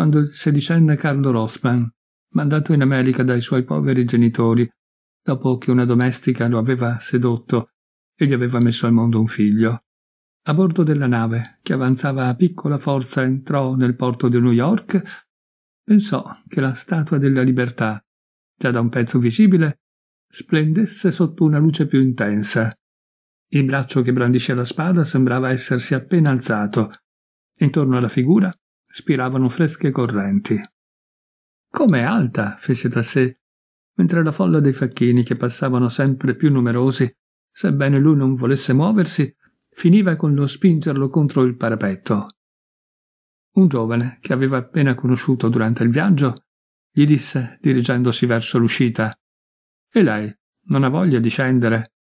quando il sedicenne Carlo Rossman, mandato in America dai suoi poveri genitori, dopo che una domestica lo aveva sedotto e gli aveva messo al mondo un figlio. A bordo della nave, che avanzava a piccola forza, entrò nel porto di New York, pensò che la Statua della Libertà, già da un pezzo visibile, splendesse sotto una luce più intensa. Il braccio che brandisce la spada sembrava essersi appena alzato. Intorno alla figura spiravano fresche correnti. Com'è alta? fece tra sé, mentre la folla dei facchini, che passavano sempre più numerosi, sebbene lui non volesse muoversi, finiva con lo spingerlo contro il parapetto. Un giovane, che aveva appena conosciuto durante il viaggio, gli disse, dirigendosi verso l'uscita, E lei, non ha voglia di scendere?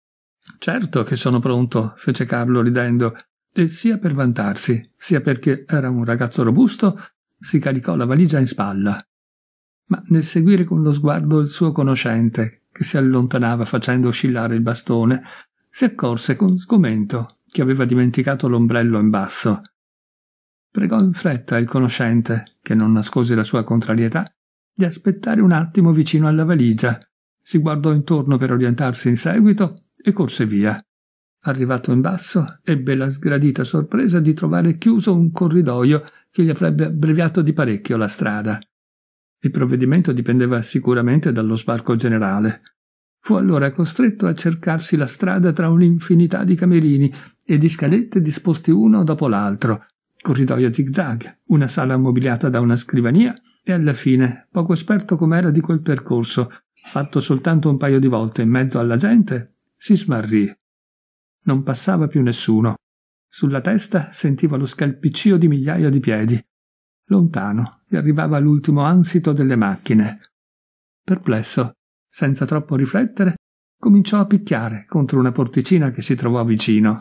Certo che sono pronto, fece Carlo ridendo, e sia per vantarsi, sia perché era un ragazzo robusto, si caricò la valigia in spalla. Ma nel seguire con lo sguardo il suo conoscente, che si allontanava facendo oscillare il bastone, si accorse con sgomento che aveva dimenticato l'ombrello in basso. Pregò in fretta il conoscente, che non nascose la sua contrarietà, di aspettare un attimo vicino alla valigia. Si guardò intorno per orientarsi in seguito e corse via. Arrivato in basso, ebbe la sgradita sorpresa di trovare chiuso un corridoio che gli avrebbe abbreviato di parecchio la strada. Il provvedimento dipendeva sicuramente dallo sbarco generale. Fu allora costretto a cercarsi la strada tra un'infinità di camerini e di scalette disposti uno dopo l'altro, corridoio zigzag, una sala mobiliata da una scrivania e alla fine, poco esperto com'era di quel percorso, fatto soltanto un paio di volte in mezzo alla gente, si smarrì non passava più nessuno. Sulla testa sentiva lo scalpiccio di migliaia di piedi. Lontano gli arrivava l'ultimo ansito delle macchine. Perplesso, senza troppo riflettere, cominciò a picchiare contro una porticina che si trovò vicino.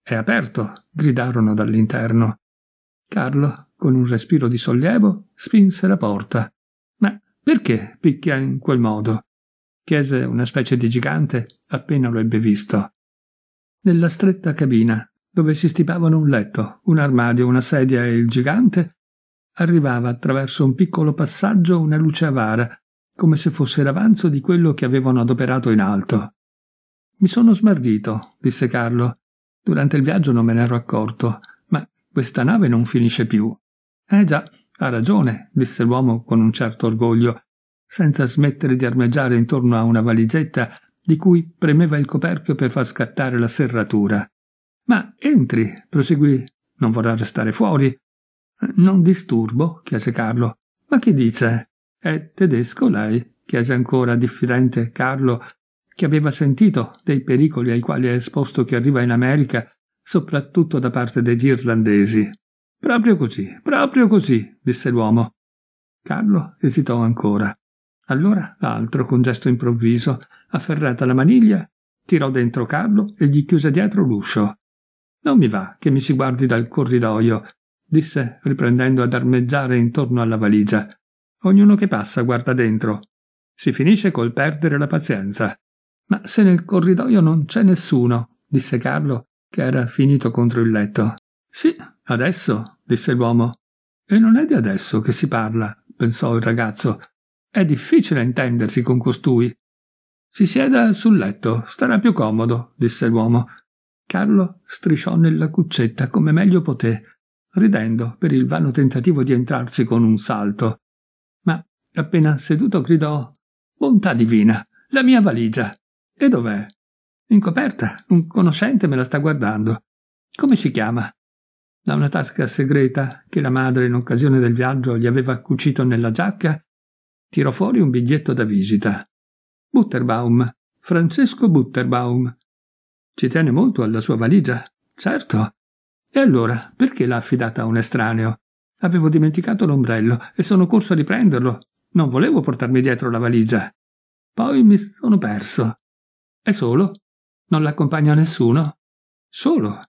È aperto! gridarono dall'interno. Carlo, con un respiro di sollievo, spinse la porta. Ma perché picchia in quel modo? chiese una specie di gigante appena lo ebbe visto nella stretta cabina, dove si stipavano un letto, un armadio, una sedia e il gigante, arrivava attraverso un piccolo passaggio una luce avara, come se fosse l'avanzo di quello che avevano adoperato in alto. Mi sono smarrito, disse Carlo. Durante il viaggio non me ne ero accorto, ma questa nave non finisce più. Eh già, ha ragione, disse l'uomo con un certo orgoglio, senza smettere di armeggiare intorno a una valigetta di cui premeva il coperchio per far scattare la serratura. Ma entri, proseguì. Non vorrà restare fuori. Non disturbo, chiese Carlo. Ma che dice? È tedesco lei? chiese ancora diffidente Carlo, che aveva sentito dei pericoli ai quali è esposto chi arriva in America, soprattutto da parte degli irlandesi. Proprio così, proprio così, disse l'uomo. Carlo esitò ancora. Allora l'altro, con gesto improvviso, Afferrata la maniglia, tirò dentro Carlo e gli chiuse dietro l'uscio. Non mi va che mi si guardi dal corridoio, disse, riprendendo ad armeggiare intorno alla valigia. Ognuno che passa guarda dentro. Si finisce col perdere la pazienza. Ma se nel corridoio non c'è nessuno, disse Carlo, che era finito contro il letto. Sì, adesso, disse l'uomo. E non è di adesso che si parla, pensò il ragazzo. È difficile intendersi con costui. Si sieda sul letto, starà più comodo, disse l'uomo. Carlo strisciò nella cuccetta come meglio poté, ridendo per il vano tentativo di entrarci con un salto. Ma appena seduto gridò Bontà divina, la mia valigia. E dov'è? In coperta, un conoscente me la sta guardando. Come si chiama? Da una tasca segreta che la madre in occasione del viaggio gli aveva cucito nella giacca, tirò fuori un biglietto da visita. Butterbaum, Francesco Butterbaum. Ci tiene molto alla sua valigia, certo. E allora, perché l'ha affidata a un estraneo? Avevo dimenticato l'ombrello e sono corso a riprenderlo. Non volevo portarmi dietro la valigia. Poi mi sono perso. È solo? Non l'accompagna nessuno? Solo.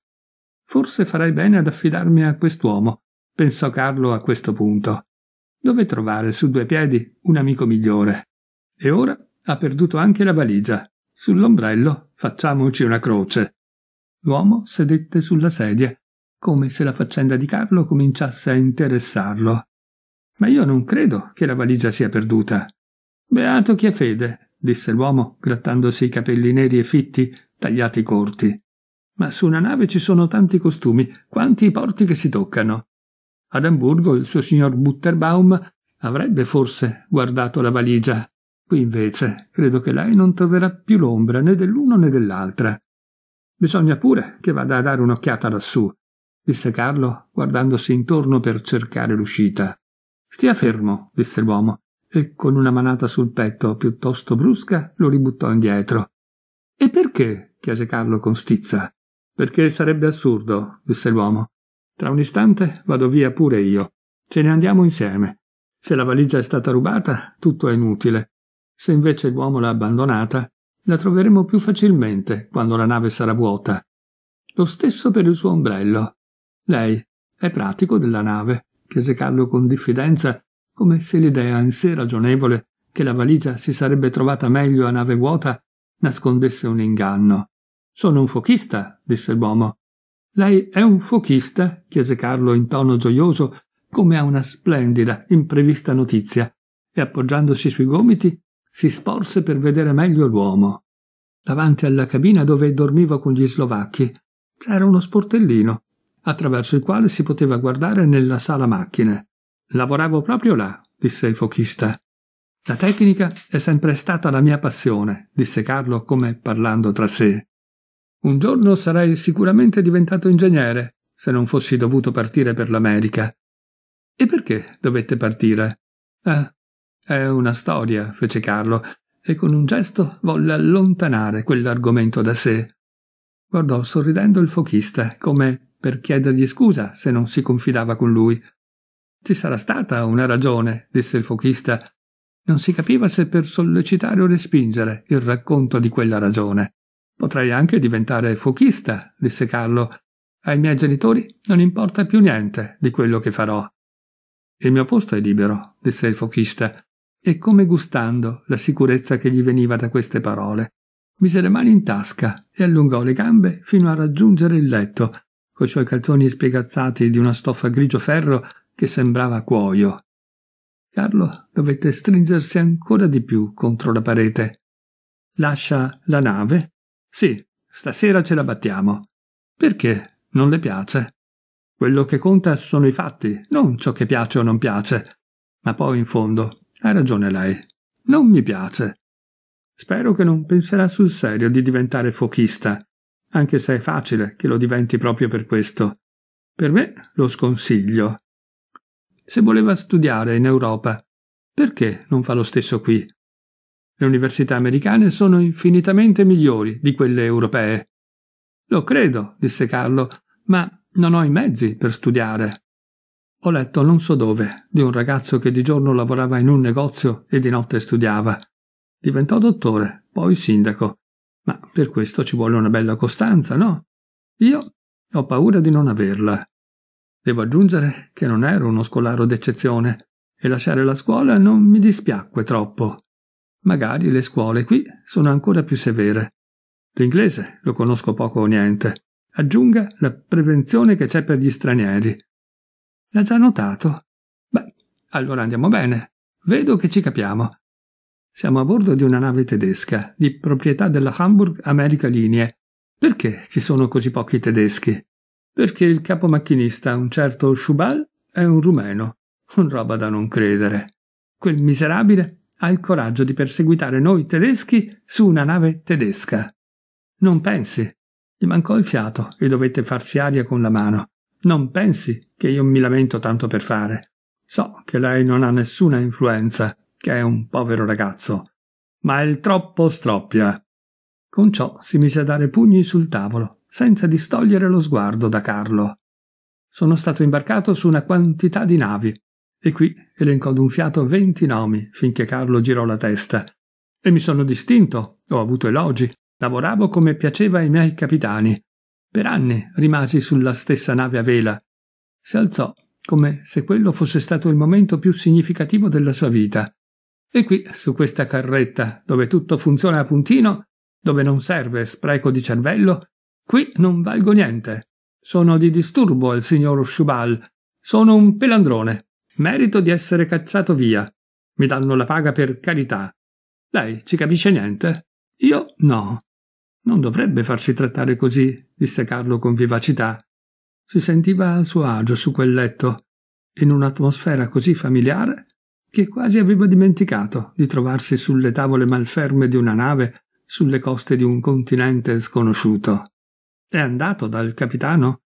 Forse farai bene ad affidarmi a quest'uomo, pensò Carlo a questo punto. Dove trovare su due piedi un amico migliore? E ora ha perduto anche la valigia. Sull'ombrello facciamoci una croce. L'uomo sedette sulla sedia, come se la faccenda di Carlo cominciasse a interessarlo. Ma io non credo che la valigia sia perduta. Beato chi ha fede, disse l'uomo, grattandosi i capelli neri e fitti, tagliati corti. Ma su una nave ci sono tanti costumi, quanti i porti che si toccano. Ad Amburgo il suo signor Butterbaum avrebbe forse guardato la valigia, Qui invece credo che lei non troverà più l'ombra né dell'uno né dell'altra. Bisogna pure che vada a dare un'occhiata lassù, disse Carlo, guardandosi intorno per cercare l'uscita. Stia fermo, disse l'uomo, e con una manata sul petto piuttosto brusca lo ributtò indietro. E perché? chiese Carlo con stizza. Perché sarebbe assurdo, disse l'uomo. Tra un istante vado via pure io. Ce ne andiamo insieme. Se la valigia è stata rubata, tutto è inutile. Se invece l'uomo l'ha abbandonata, la troveremo più facilmente quando la nave sarà vuota. Lo stesso per il suo ombrello. Lei è pratico della nave, chiese Carlo con diffidenza, come se l'idea in sé ragionevole che la valigia si sarebbe trovata meglio a nave vuota nascondesse un inganno. Sono un fuochista, disse l'uomo. Lei è un fuochista? chiese Carlo in tono gioioso, come a una splendida, imprevista notizia, e appoggiandosi sui gomiti si sporse per vedere meglio l'uomo. Davanti alla cabina dove dormiva con gli slovacchi c'era uno sportellino attraverso il quale si poteva guardare nella sala macchine. Lavoravo proprio là, disse il fochista. La tecnica è sempre stata la mia passione, disse Carlo come parlando tra sé. Un giorno sarei sicuramente diventato ingegnere, se non fossi dovuto partire per l'America. E perché dovette partire? Ah, è una storia, fece Carlo, e con un gesto volle allontanare quell'argomento da sé. Guardò sorridendo il fochista, come per chiedergli scusa se non si confidava con lui. Ci sarà stata una ragione, disse il fochista. Non si capiva se per sollecitare o respingere il racconto di quella ragione. Potrei anche diventare fuochista, disse Carlo. Ai miei genitori non importa più niente di quello che farò. Il mio posto è libero, disse il fochista e come gustando la sicurezza che gli veniva da queste parole. Mise le mani in tasca e allungò le gambe fino a raggiungere il letto, coi suoi calzoni spiegazzati di una stoffa grigio ferro che sembrava cuoio. Carlo dovette stringersi ancora di più contro la parete. Lascia la nave? Sì, stasera ce la battiamo. Perché non le piace? Quello che conta sono i fatti, non ciò che piace o non piace. Ma poi, in fondo, ha ragione lei. Non mi piace. Spero che non penserà sul serio di diventare fuochista, anche se è facile che lo diventi proprio per questo. Per me lo sconsiglio. Se voleva studiare in Europa, perché non fa lo stesso qui? Le università americane sono infinitamente migliori di quelle europee. Lo credo, disse Carlo, ma non ho i mezzi per studiare. Ho letto non so dove di un ragazzo che di giorno lavorava in un negozio e di notte studiava. Diventò dottore, poi sindaco. Ma per questo ci vuole una bella costanza, no? Io ho paura di non averla. Devo aggiungere che non ero uno scolaro d'eccezione e lasciare la scuola non mi dispiacque troppo. Magari le scuole qui sono ancora più severe. L'inglese lo conosco poco o niente. Aggiunga la prevenzione che c'è per gli stranieri. L'ha già notato. Beh, allora andiamo bene. Vedo che ci capiamo. Siamo a bordo di una nave tedesca, di proprietà della Hamburg America Linee. Perché ci sono così pochi tedeschi? Perché il capo macchinista, un certo Schubal, è un rumeno. Un roba da non credere. Quel miserabile ha il coraggio di perseguitare noi tedeschi su una nave tedesca. Non pensi. Gli mancò il fiato e dovette farsi aria con la mano. Non pensi che io mi lamento tanto per fare. So che lei non ha nessuna influenza, che è un povero ragazzo. Ma il troppo stroppia. Con ciò si mise a dare pugni sul tavolo, senza distogliere lo sguardo da Carlo. Sono stato imbarcato su una quantità di navi, e qui elencò d'un fiato venti nomi finché Carlo girò la testa. E mi sono distinto, ho avuto elogi, lavoravo come piaceva ai miei capitani, per anni rimasi sulla stessa nave a vela. Si alzò, come se quello fosse stato il momento più significativo della sua vita. E qui, su questa carretta, dove tutto funziona a puntino, dove non serve spreco di cervello, qui non valgo niente. Sono di disturbo al signor Schubal. Sono un pelandrone. Merito di essere cacciato via. Mi danno la paga per carità. Lei ci capisce niente? Io no. Non dovrebbe farsi trattare così, disse Carlo con vivacità. Si sentiva a suo agio su quel letto, in un'atmosfera così familiare che quasi aveva dimenticato di trovarsi sulle tavole malferme di una nave sulle coste di un continente sconosciuto. È andato dal capitano?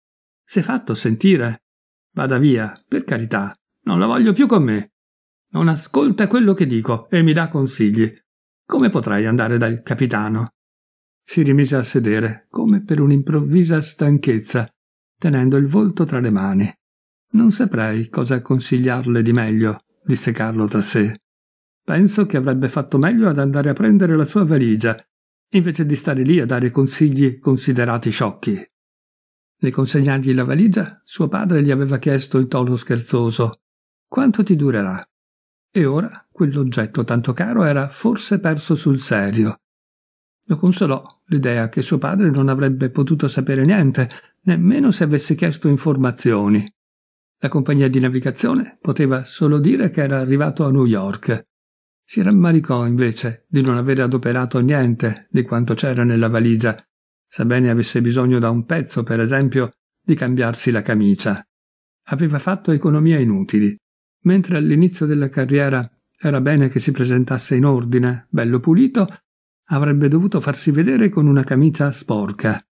Si è fatto sentire? Vada via, per carità, non la voglio più con me. Non ascolta quello che dico e mi dà consigli. Come potrai andare dal capitano? si rimise a sedere, come per un'improvvisa stanchezza, tenendo il volto tra le mani. Non saprei cosa consigliarle di meglio, disse Carlo tra sé. Penso che avrebbe fatto meglio ad andare a prendere la sua valigia, invece di stare lì a dare consigli considerati sciocchi. Nel consegnargli la valigia, suo padre gli aveva chiesto in tono scherzoso Quanto ti durerà? E ora quell'oggetto tanto caro era forse perso sul serio. Lo consolò l'idea che suo padre non avrebbe potuto sapere niente, nemmeno se avesse chiesto informazioni. La compagnia di navigazione poteva solo dire che era arrivato a New York. Si rammaricò invece di non aver adoperato niente di quanto c'era nella valigia, sebbene avesse bisogno da un pezzo, per esempio, di cambiarsi la camicia. Aveva fatto economie inutili. Mentre all'inizio della carriera era bene che si presentasse in ordine, bello pulito, avrebbe dovuto farsi vedere con una camicia sporca.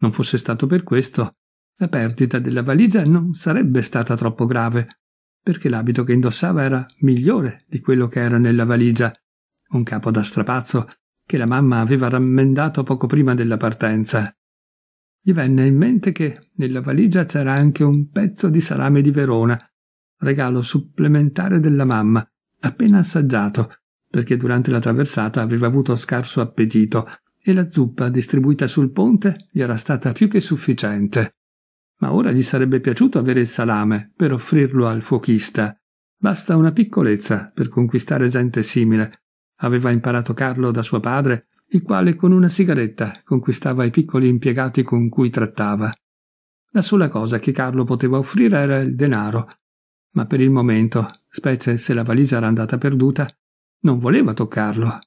Non fosse stato per questo, la perdita della valigia non sarebbe stata troppo grave, perché l'abito che indossava era migliore di quello che era nella valigia, un capo da strapazzo che la mamma aveva rammendato poco prima della partenza. Gli venne in mente che nella valigia c'era anche un pezzo di salame di Verona, regalo supplementare della mamma, appena assaggiato, perché durante la traversata aveva avuto scarso appetito e la zuppa distribuita sul ponte gli era stata più che sufficiente. Ma ora gli sarebbe piaciuto avere il salame per offrirlo al fuochista. Basta una piccolezza per conquistare gente simile. Aveva imparato Carlo da suo padre, il quale con una sigaretta conquistava i piccoli impiegati con cui trattava. La sola cosa che Carlo poteva offrire era il denaro, ma per il momento, specie se la valigia era andata perduta, non voleva toccarlo.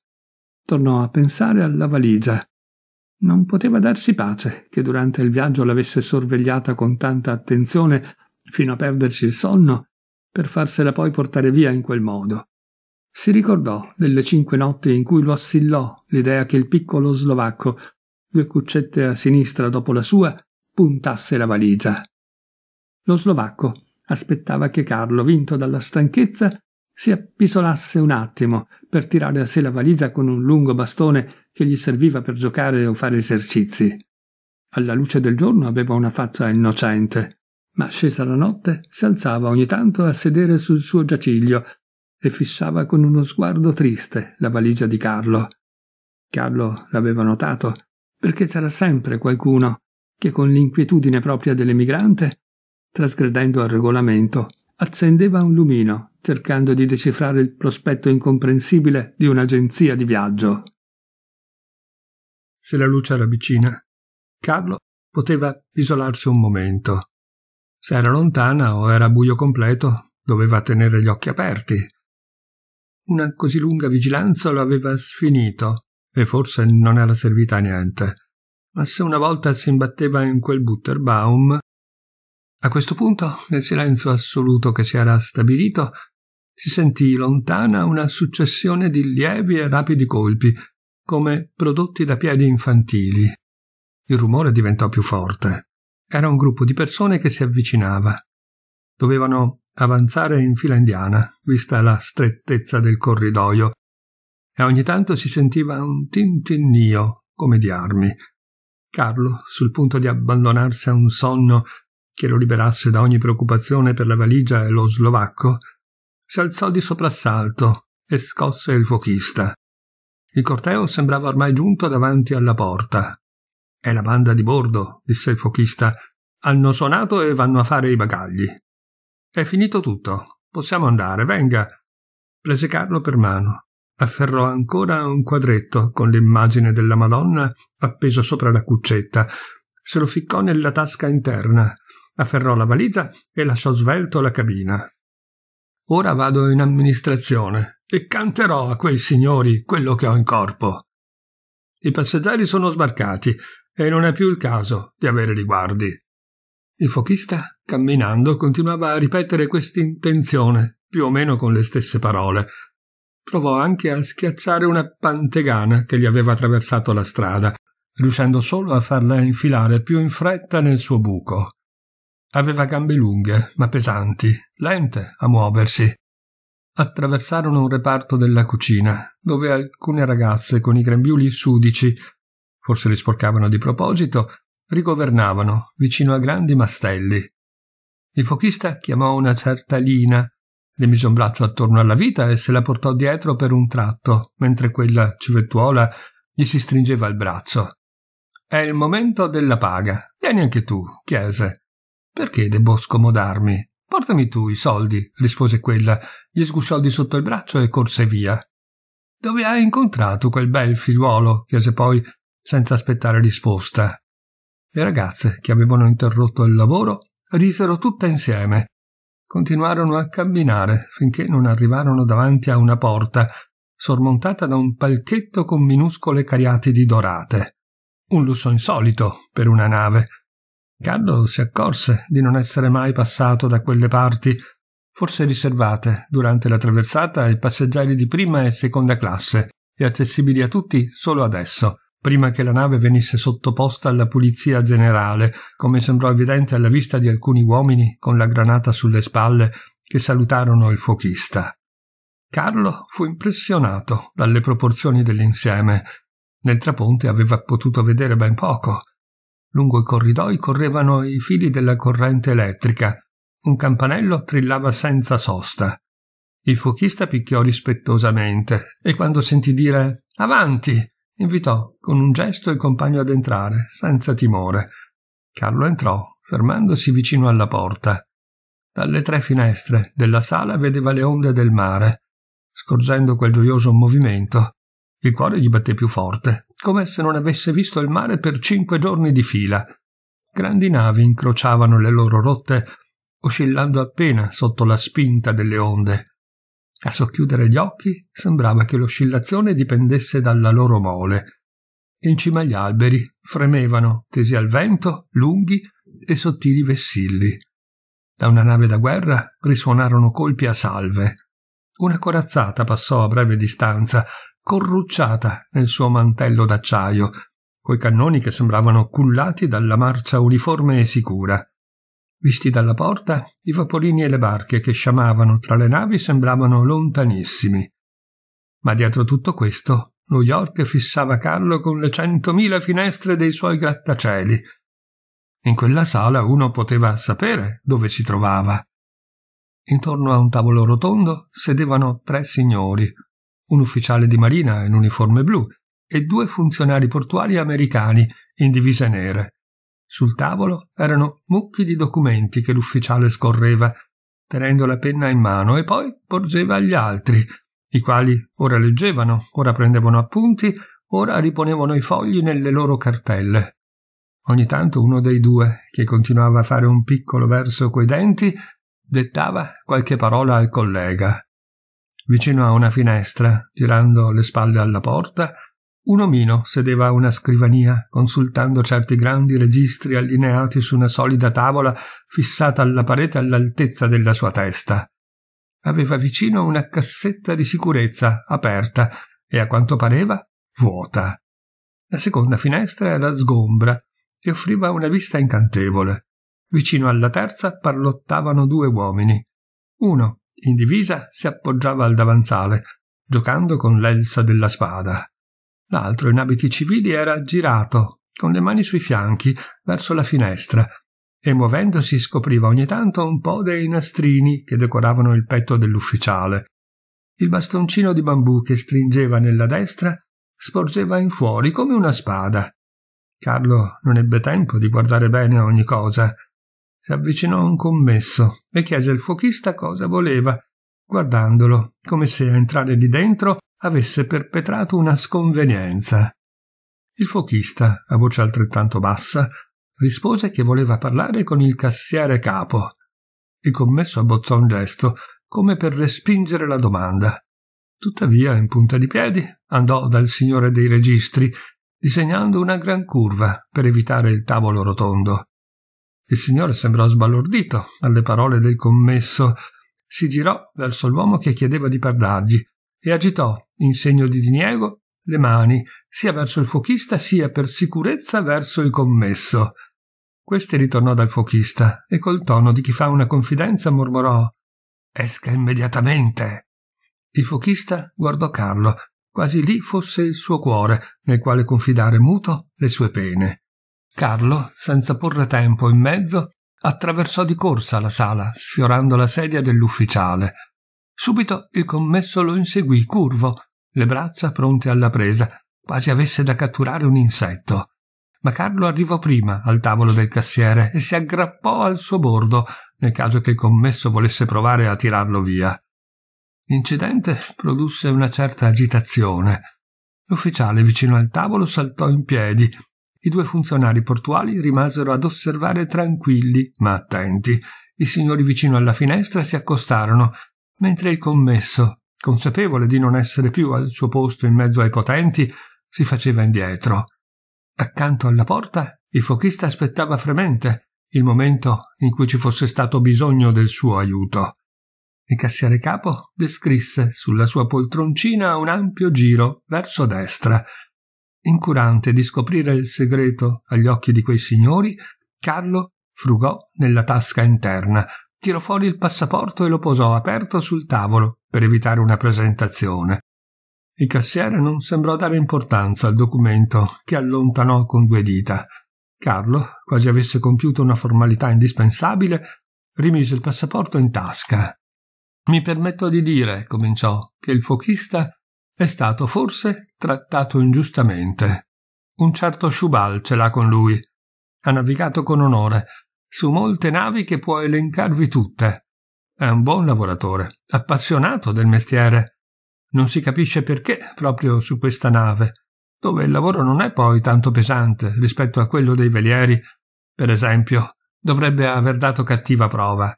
Tornò a pensare alla valigia. Non poteva darsi pace che durante il viaggio l'avesse sorvegliata con tanta attenzione fino a perderci il sonno, per farsela poi portare via in quel modo. Si ricordò delle cinque notti in cui lo assillò l'idea che il piccolo slovacco, due cuccette a sinistra dopo la sua, puntasse la valigia. Lo slovacco aspettava che Carlo, vinto dalla stanchezza, si appisolasse un attimo per tirare a sé la valigia con un lungo bastone che gli serviva per giocare o fare esercizi. Alla luce del giorno aveva una faccia innocente, ma scesa la notte si alzava ogni tanto a sedere sul suo giaciglio e fissava con uno sguardo triste la valigia di Carlo. Carlo l'aveva notato perché c'era sempre qualcuno che con l'inquietudine propria dell'emigrante, trasgredendo al regolamento, accendeva un lumino cercando di decifrare il prospetto incomprensibile di un'agenzia di viaggio. Se la luce era vicina, Carlo poteva isolarsi un momento. Se era lontana o era buio completo, doveva tenere gli occhi aperti. Una così lunga vigilanza lo aveva sfinito e forse non era servita a niente. Ma se una volta si imbatteva in quel Butterbaum, a questo punto, nel silenzio assoluto che si era stabilito, si sentì lontana una successione di lievi e rapidi colpi, come prodotti da piedi infantili. Il rumore diventò più forte. Era un gruppo di persone che si avvicinava. Dovevano avanzare in fila indiana, vista la strettezza del corridoio, e ogni tanto si sentiva un tintinnio come di armi. Carlo, sul punto di abbandonarsi a un sonno che lo liberasse da ogni preoccupazione per la valigia e lo slovacco, s'alzò di soprassalto e scosse il fuochista. Il corteo sembrava ormai giunto davanti alla porta. È la banda di bordo, disse il fuochista. Hanno suonato e vanno a fare i bagagli. È finito tutto. Possiamo andare, venga. Prese Carlo per mano. Afferrò ancora un quadretto con l'immagine della Madonna appeso sopra la cuccetta. Se lo ficcò nella tasca interna. Afferrò la valigia e lasciò svelto la cabina. Ora vado in amministrazione e canterò a quei signori quello che ho in corpo. I passeggeri sono sbarcati e non è più il caso di avere riguardi. Il fochista, camminando, continuava a ripetere quest'intenzione, più o meno con le stesse parole. Provò anche a schiacciare una pantegana che gli aveva attraversato la strada, riuscendo solo a farla infilare più in fretta nel suo buco. Aveva gambe lunghe, ma pesanti, lente a muoversi. Attraversarono un reparto della cucina, dove alcune ragazze con i grembiuli sudici, forse li sporcavano di proposito, rigovernavano vicino a grandi mastelli. Il fochista chiamò una certa Lina, le mise un braccio attorno alla vita e se la portò dietro per un tratto, mentre quella civettuola gli si stringeva il braccio. È il momento della paga. Vieni anche tu, chiese. Perché debbo scomodarmi? Portami tu i soldi, rispose quella, gli sgusciò di sotto il braccio e corse via. Dove hai incontrato quel bel figliuolo? chiese poi, senza aspettare risposta. Le ragazze, che avevano interrotto il lavoro, risero tutte insieme. Continuarono a camminare finché non arrivarono davanti a una porta, sormontata da un palchetto con minuscole cariatidi dorate. Un lusso insolito per una nave, Caddo si accorse di non essere mai passato da quelle parti, forse riservate durante la traversata ai passeggeri di prima e seconda classe e accessibili a tutti solo adesso, prima che la nave venisse sottoposta alla pulizia generale, come sembrò evidente alla vista di alcuni uomini con la granata sulle spalle che salutarono il fuochista. Carlo fu impressionato dalle proporzioni dell'insieme. Nel traponte aveva potuto vedere ben poco, Lungo i corridoi correvano i fili della corrente elettrica. Un campanello trillava senza sosta. Il fuochista picchiò rispettosamente e quando sentì dire Avanti! invitò con un gesto il compagno ad entrare, senza timore. Carlo entrò, fermandosi vicino alla porta. Dalle tre finestre della sala vedeva le onde del mare. Scorgendo quel gioioso movimento, il cuore gli batté più forte come se non avesse visto il mare per cinque giorni di fila. Grandi navi incrociavano le loro rotte, oscillando appena sotto la spinta delle onde. A socchiudere gli occhi sembrava che l'oscillazione dipendesse dalla loro mole. In cima agli alberi fremevano, tesi al vento, lunghi e sottili vessilli. Da una nave da guerra risuonarono colpi a salve. Una corazzata passò a breve distanza corrucciata nel suo mantello d'acciaio, coi cannoni che sembravano cullati dalla marcia uniforme e sicura. Visti dalla porta, i vaporini e le barche che sciamavano tra le navi sembravano lontanissimi. Ma dietro tutto questo, New York fissava Carlo con le centomila finestre dei suoi grattacieli. In quella sala uno poteva sapere dove si trovava. Intorno a un tavolo rotondo sedevano tre signori, un ufficiale di marina in uniforme blu e due funzionari portuali americani in divise nere. Sul tavolo erano mucchi di documenti che l'ufficiale scorreva, tenendo la penna in mano e poi porgeva agli altri, i quali ora leggevano, ora prendevano appunti, ora riponevano i fogli nelle loro cartelle. Ogni tanto uno dei due, che continuava a fare un piccolo verso coi denti, dettava qualche parola al collega. Vicino a una finestra, girando le spalle alla porta, un omino sedeva a una scrivania, consultando certi grandi registri allineati su una solida tavola fissata alla parete all'altezza della sua testa. Aveva vicino una cassetta di sicurezza aperta e a quanto pareva vuota. La seconda finestra era sgombra e offriva una vista incantevole. Vicino alla terza parlottavano due uomini. Uno in divisa si appoggiava al davanzale, giocando con l'elsa della spada. L'altro, in abiti civili, era aggirato, con le mani sui fianchi, verso la finestra, e muovendosi scopriva ogni tanto un po' dei nastrini che decoravano il petto dell'ufficiale. Il bastoncino di bambù che stringeva nella destra sporgeva in fuori come una spada. Carlo non ebbe tempo di guardare bene ogni cosa, si avvicinò a un commesso e chiese al fuochista cosa voleva, guardandolo come se a entrare di dentro avesse perpetrato una sconvenienza. Il fuochista, a voce altrettanto bassa, rispose che voleva parlare con il cassiere capo. Il commesso abbozzò un gesto, come per respingere la domanda. Tuttavia, in punta di piedi, andò dal signore dei registri, disegnando una gran curva per evitare il tavolo rotondo. Il signore sembrò sbalordito alle parole del commesso. Si girò verso l'uomo che chiedeva di parlargli e agitò, in segno di diniego, le mani, sia verso il fuochista sia per sicurezza verso il commesso. Questi ritornò dal fuochista e col tono di chi fa una confidenza mormorò Esca immediatamente. Il fuochista guardò Carlo, quasi lì fosse il suo cuore nel quale confidare muto le sue pene. Carlo, senza porre tempo in mezzo, attraversò di corsa la sala, sfiorando la sedia dell'ufficiale. Subito il commesso lo inseguì curvo, le braccia pronte alla presa, quasi avesse da catturare un insetto. Ma Carlo arrivò prima al tavolo del cassiere e si aggrappò al suo bordo nel caso che il commesso volesse provare a tirarlo via. L'incidente produsse una certa agitazione. L'ufficiale vicino al tavolo saltò in piedi, i due funzionari portuali rimasero ad osservare tranquilli, ma attenti. I signori vicino alla finestra si accostarono, mentre il commesso, consapevole di non essere più al suo posto in mezzo ai potenti, si faceva indietro. Accanto alla porta il fochista aspettava fremente il momento in cui ci fosse stato bisogno del suo aiuto. Il cassiere capo descrisse sulla sua poltroncina un ampio giro verso destra, Incurante di scoprire il segreto agli occhi di quei signori, Carlo frugò nella tasca interna, tirò fuori il passaporto e lo posò aperto sul tavolo per evitare una presentazione. Il cassiere non sembrò dare importanza al documento che allontanò con due dita. Carlo, quasi avesse compiuto una formalità indispensabile, rimise il passaporto in tasca. Mi permetto di dire, cominciò, che il fuochista è stato forse trattato ingiustamente. Un certo Schubal ce l'ha con lui. Ha navigato con onore su molte navi che può elencarvi tutte. È un buon lavoratore, appassionato del mestiere. Non si capisce perché proprio su questa nave, dove il lavoro non è poi tanto pesante rispetto a quello dei velieri, per esempio, dovrebbe aver dato cattiva prova.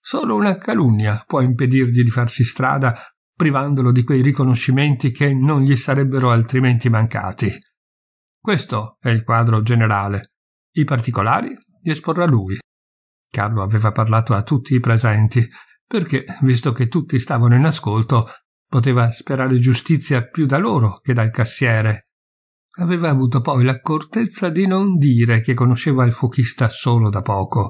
Solo una calunnia può impedirgli di farsi strada privandolo di quei riconoscimenti che non gli sarebbero altrimenti mancati. Questo è il quadro generale. I particolari li esporrà lui. Carlo aveva parlato a tutti i presenti, perché, visto che tutti stavano in ascolto, poteva sperare giustizia più da loro che dal cassiere. Aveva avuto poi l'accortezza di non dire che conosceva il fuochista solo da poco.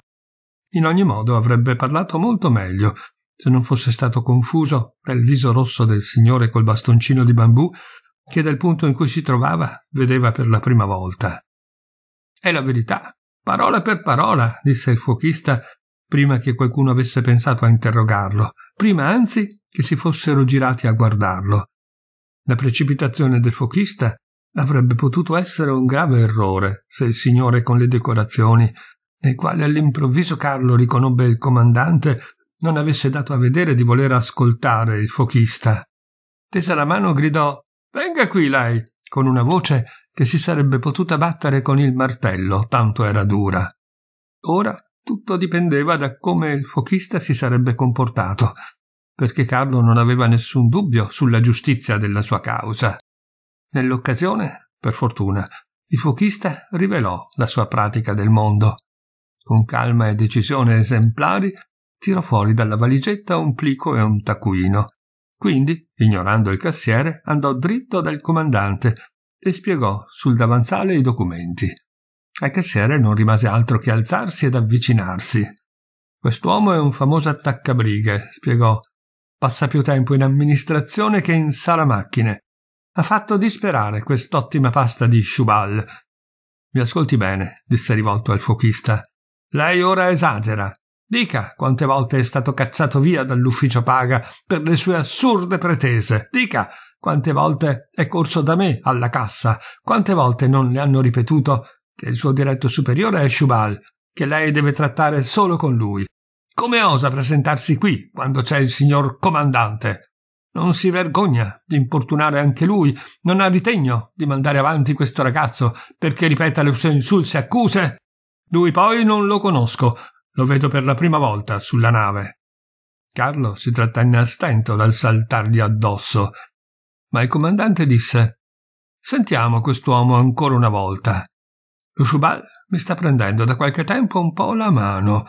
In ogni modo avrebbe parlato molto meglio se non fosse stato confuso dal viso rosso del signore col bastoncino di bambù che dal punto in cui si trovava vedeva per la prima volta. È la verità, parola per parola, disse il fuochista prima che qualcuno avesse pensato a interrogarlo, prima anzi che si fossero girati a guardarlo. La precipitazione del fuochista avrebbe potuto essere un grave errore se il signore con le decorazioni, nel quale all'improvviso Carlo riconobbe il comandante non avesse dato a vedere di voler ascoltare il fuochista. Tesa la mano gridò Venga qui lei, con una voce che si sarebbe potuta battere con il martello, tanto era dura. Ora tutto dipendeva da come il fuochista si sarebbe comportato, perché Carlo non aveva nessun dubbio sulla giustizia della sua causa. Nell'occasione, per fortuna, il fuochista rivelò la sua pratica del mondo. Con calma e decisione esemplari tirò fuori dalla valigetta un plico e un taccuino. Quindi, ignorando il cassiere, andò dritto dal comandante e spiegò sul davanzale i documenti. Al cassiere non rimase altro che alzarsi ed avvicinarsi. Quest'uomo è un famoso attaccabrighe, spiegò. Passa più tempo in amministrazione che in sala macchine. Ha fatto disperare quest'ottima pasta di Schubal. Mi ascolti bene, disse rivolto al fuochista. Lei ora esagera. Dica quante volte è stato cacciato via dall'ufficio paga per le sue assurde pretese. Dica quante volte è corso da me alla cassa. Quante volte non le hanno ripetuto che il suo diretto superiore è Schubal, che lei deve trattare solo con lui. Come osa presentarsi qui quando c'è il signor comandante? Non si vergogna di importunare anche lui, non ha ritegno di mandare avanti questo ragazzo perché ripeta le sue insulse accuse? Lui poi non lo conosco, lo vedo per la prima volta sulla nave. Carlo si trattenne a stento dal saltargli addosso, ma il comandante disse Sentiamo quest'uomo ancora una volta. Lo Shubal mi sta prendendo da qualche tempo un po' la mano.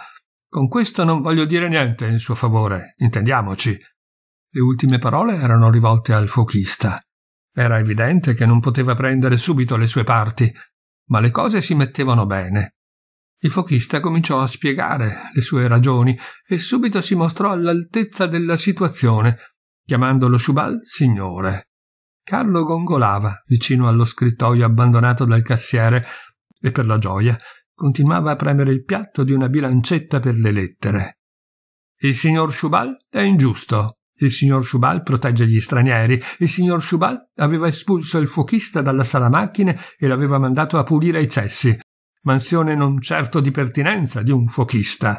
Con questo non voglio dire niente in suo favore, intendiamoci. Le ultime parole erano rivolte al fuochista. Era evidente che non poteva prendere subito le sue parti, ma le cose si mettevano bene. Il fochista cominciò a spiegare le sue ragioni e subito si mostrò all'altezza della situazione, chiamandolo Chubal signore. Carlo gongolava vicino allo scrittoio abbandonato dal cassiere e per la gioia continuava a premere il piatto di una bilancetta per le lettere. Il signor Chubal è ingiusto. Il signor Chubal protegge gli stranieri. Il signor Chubal aveva espulso il fuochista dalla sala macchine e l'aveva mandato a pulire i cessi mansione non certo di pertinenza di un fuochista.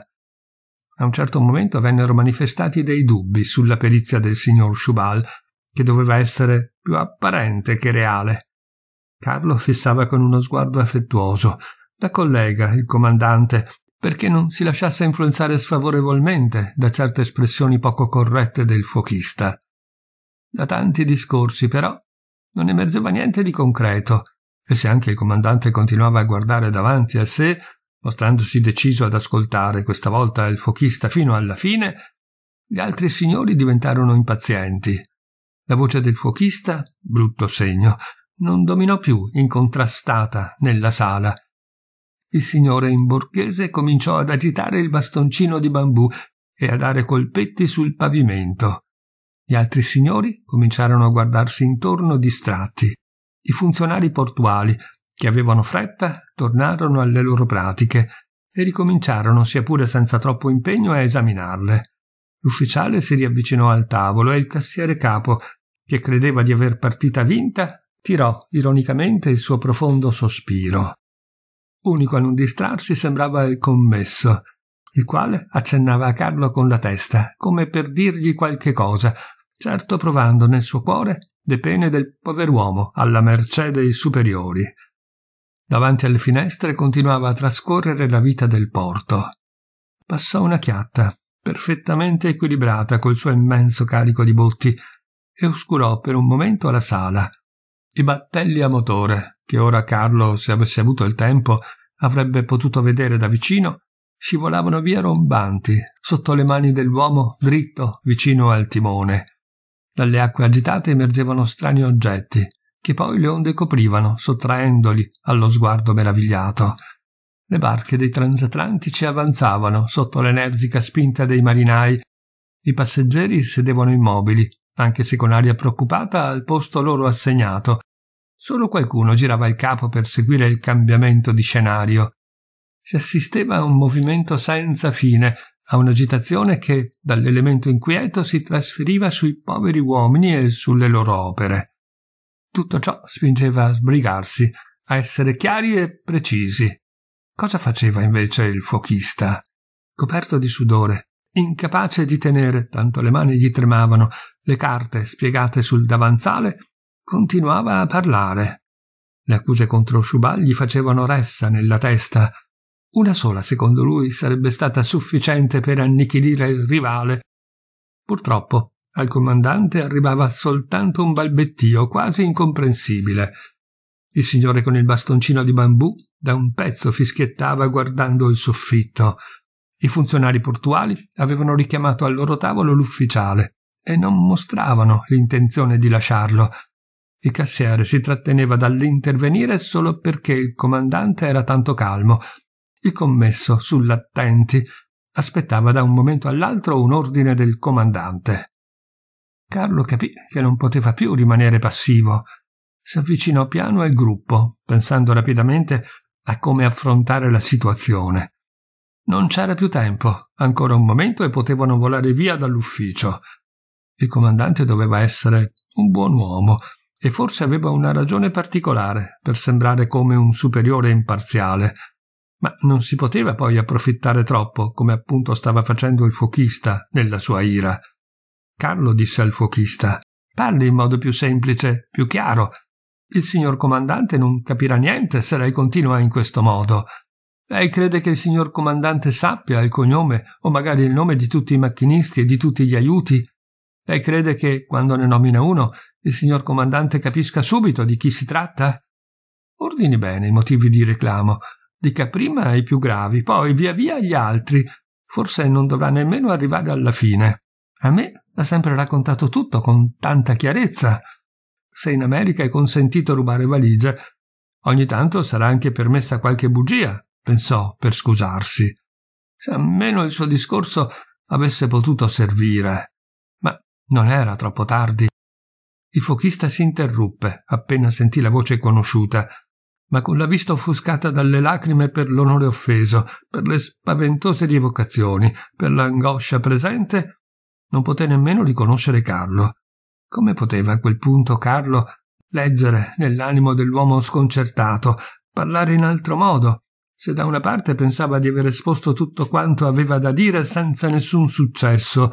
A un certo momento vennero manifestati dei dubbi sulla perizia del signor Schubal, che doveva essere più apparente che reale. Carlo fissava con uno sguardo affettuoso, da collega, il comandante, perché non si lasciasse influenzare sfavorevolmente da certe espressioni poco corrette del fuochista. Da tanti discorsi, però, non emergeva niente di concreto, e se anche il comandante continuava a guardare davanti a sé, mostrandosi deciso ad ascoltare questa volta il fuochista fino alla fine, gli altri signori diventarono impazienti. La voce del fuochista, brutto segno, non dominò più, incontrastata, nella sala. Il signore in borghese cominciò ad agitare il bastoncino di bambù e a dare colpetti sul pavimento. Gli altri signori cominciarono a guardarsi intorno distratti. I funzionari portuali, che avevano fretta, tornarono alle loro pratiche e ricominciarono, sia pure senza troppo impegno, a esaminarle. L'ufficiale si riavvicinò al tavolo e il cassiere capo, che credeva di aver partita vinta, tirò ironicamente il suo profondo sospiro. Unico a non distrarsi sembrava il commesso, il quale accennava a Carlo con la testa, come per dirgli qualche cosa, certo provando nel suo cuore le pene del pover'uomo alla mercé dei superiori. Davanti alle finestre continuava a trascorrere la vita del porto. Passò una chiatta, perfettamente equilibrata col suo immenso carico di botti, e oscurò per un momento la sala. I battelli a motore, che ora Carlo, se avesse avuto il tempo, avrebbe potuto vedere da vicino, scivolavano via rombanti sotto le mani dell'uomo dritto vicino al timone. Dalle acque agitate emergevano strani oggetti, che poi le onde coprivano, sottraendoli allo sguardo meravigliato. Le barche dei transatlantici avanzavano sotto l'energica spinta dei marinai. I passeggeri sedevano immobili, anche se con aria preoccupata, al posto loro assegnato. Solo qualcuno girava il capo per seguire il cambiamento di scenario. Si assisteva a un movimento senza fine, a un'agitazione che dall'elemento inquieto si trasferiva sui poveri uomini e sulle loro opere. Tutto ciò spingeva a sbrigarsi, a essere chiari e precisi. Cosa faceva invece il fuochista? Coperto di sudore, incapace di tenere, tanto le mani gli tremavano, le carte spiegate sul davanzale, continuava a parlare. Le accuse contro Shubal gli facevano ressa nella testa una sola, secondo lui, sarebbe stata sufficiente per annichilire il rivale. Purtroppo al comandante arrivava soltanto un balbettio quasi incomprensibile. Il signore con il bastoncino di bambù da un pezzo fischiettava guardando il soffitto. I funzionari portuali avevano richiamato al loro tavolo l'ufficiale e non mostravano l'intenzione di lasciarlo. Il cassiere si tratteneva dall'intervenire solo perché il comandante era tanto calmo il commesso, sull'attenti, aspettava da un momento all'altro un ordine del comandante. Carlo capì che non poteva più rimanere passivo. Si avvicinò piano al gruppo, pensando rapidamente a come affrontare la situazione. Non c'era più tempo, ancora un momento e potevano volare via dall'ufficio. Il comandante doveva essere un buon uomo e forse aveva una ragione particolare per sembrare come un superiore imparziale ma non si poteva poi approfittare troppo, come appunto stava facendo il fuochista nella sua ira. Carlo disse al fuochista Parli in modo più semplice, più chiaro. Il signor comandante non capirà niente se lei continua in questo modo. Lei crede che il signor comandante sappia il cognome o magari il nome di tutti i macchinisti e di tutti gli aiuti? Lei crede che, quando ne nomina uno, il signor comandante capisca subito di chi si tratta? Ordini bene i motivi di reclamo, Dica prima ai più gravi, poi via via agli altri. Forse non dovrà nemmeno arrivare alla fine. A me ha sempre raccontato tutto con tanta chiarezza. Se in America è consentito rubare valigia, ogni tanto sarà anche permessa qualche bugia, pensò per scusarsi. Se almeno il suo discorso avesse potuto servire. Ma non era troppo tardi. Il fuochista si interruppe appena sentì la voce conosciuta ma con la vista offuscata dalle lacrime per l'onore offeso, per le spaventose rievocazioni, per l'angoscia presente, non poté nemmeno riconoscere Carlo. Come poteva a quel punto Carlo leggere nell'animo dell'uomo sconcertato, parlare in altro modo, se da una parte pensava di aver esposto tutto quanto aveva da dire senza nessun successo,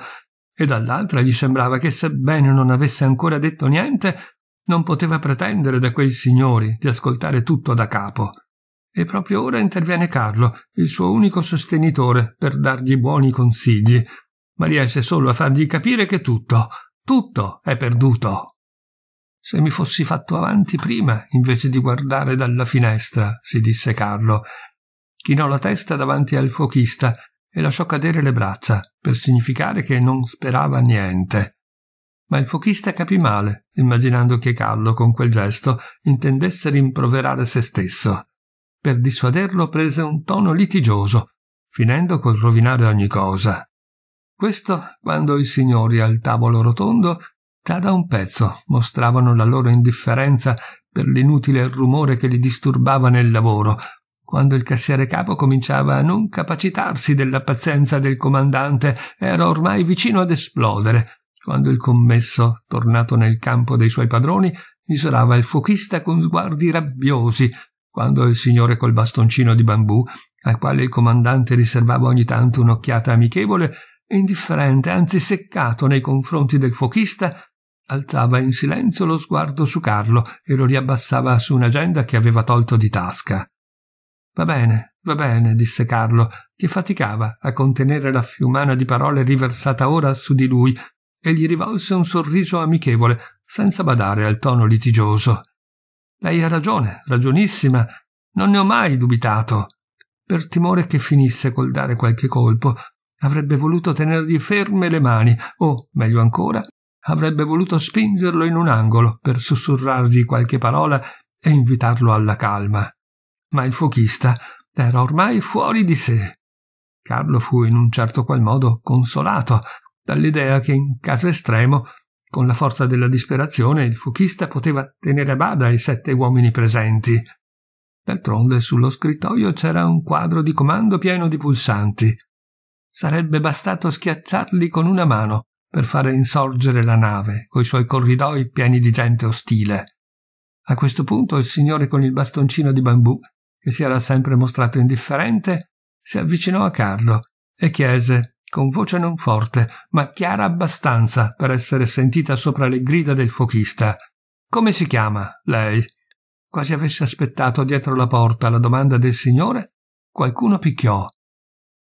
e dall'altra gli sembrava che sebbene non avesse ancora detto niente, non poteva pretendere da quei signori di ascoltare tutto da capo. E proprio ora interviene Carlo, il suo unico sostenitore, per dargli buoni consigli, ma riesce solo a fargli capire che tutto, tutto è perduto. Se mi fossi fatto avanti prima, invece di guardare dalla finestra, si disse Carlo. Chinò la testa davanti al fuochista e lasciò cadere le braccia, per significare che non sperava niente ma il fuochista capì male, immaginando che Carlo con quel gesto intendesse rimproverare se stesso. Per dissuaderlo prese un tono litigioso, finendo col rovinare ogni cosa. Questo quando i signori al tavolo rotondo già da un pezzo mostravano la loro indifferenza per l'inutile rumore che li disturbava nel lavoro, quando il cassiere capo cominciava a non capacitarsi della pazienza del comandante, era ormai vicino ad esplodere quando il commesso, tornato nel campo dei suoi padroni, misurava il fuochista con sguardi rabbiosi, quando il signore col bastoncino di bambù, al quale il comandante riservava ogni tanto un'occhiata amichevole, indifferente, anzi seccato nei confronti del fuochista, alzava in silenzio lo sguardo su Carlo e lo riabbassava su un'agenda che aveva tolto di tasca. Va bene, va bene, disse Carlo, che faticava a contenere la fiumana di parole riversata ora su di lui e gli rivolse un sorriso amichevole, senza badare al tono litigioso. Lei ha ragione, ragionissima, non ne ho mai dubitato. Per timore che finisse col dare qualche colpo, avrebbe voluto tenergli ferme le mani, o, meglio ancora, avrebbe voluto spingerlo in un angolo per sussurrargli qualche parola e invitarlo alla calma. Ma il fuochista era ormai fuori di sé. Carlo fu in un certo qual modo consolato dall'idea che in caso estremo, con la forza della disperazione, il fuochista poteva tenere a bada i sette uomini presenti. D'altronde sullo scrittoio c'era un quadro di comando pieno di pulsanti. Sarebbe bastato schiacciarli con una mano per fare insorgere la nave, coi suoi corridoi pieni di gente ostile. A questo punto il signore con il bastoncino di bambù, che si era sempre mostrato indifferente, si avvicinò a Carlo e chiese con voce non forte, ma chiara abbastanza per essere sentita sopra le grida del fuochista. Come si chiama, lei? Quasi avesse aspettato dietro la porta la domanda del signore, qualcuno picchiò.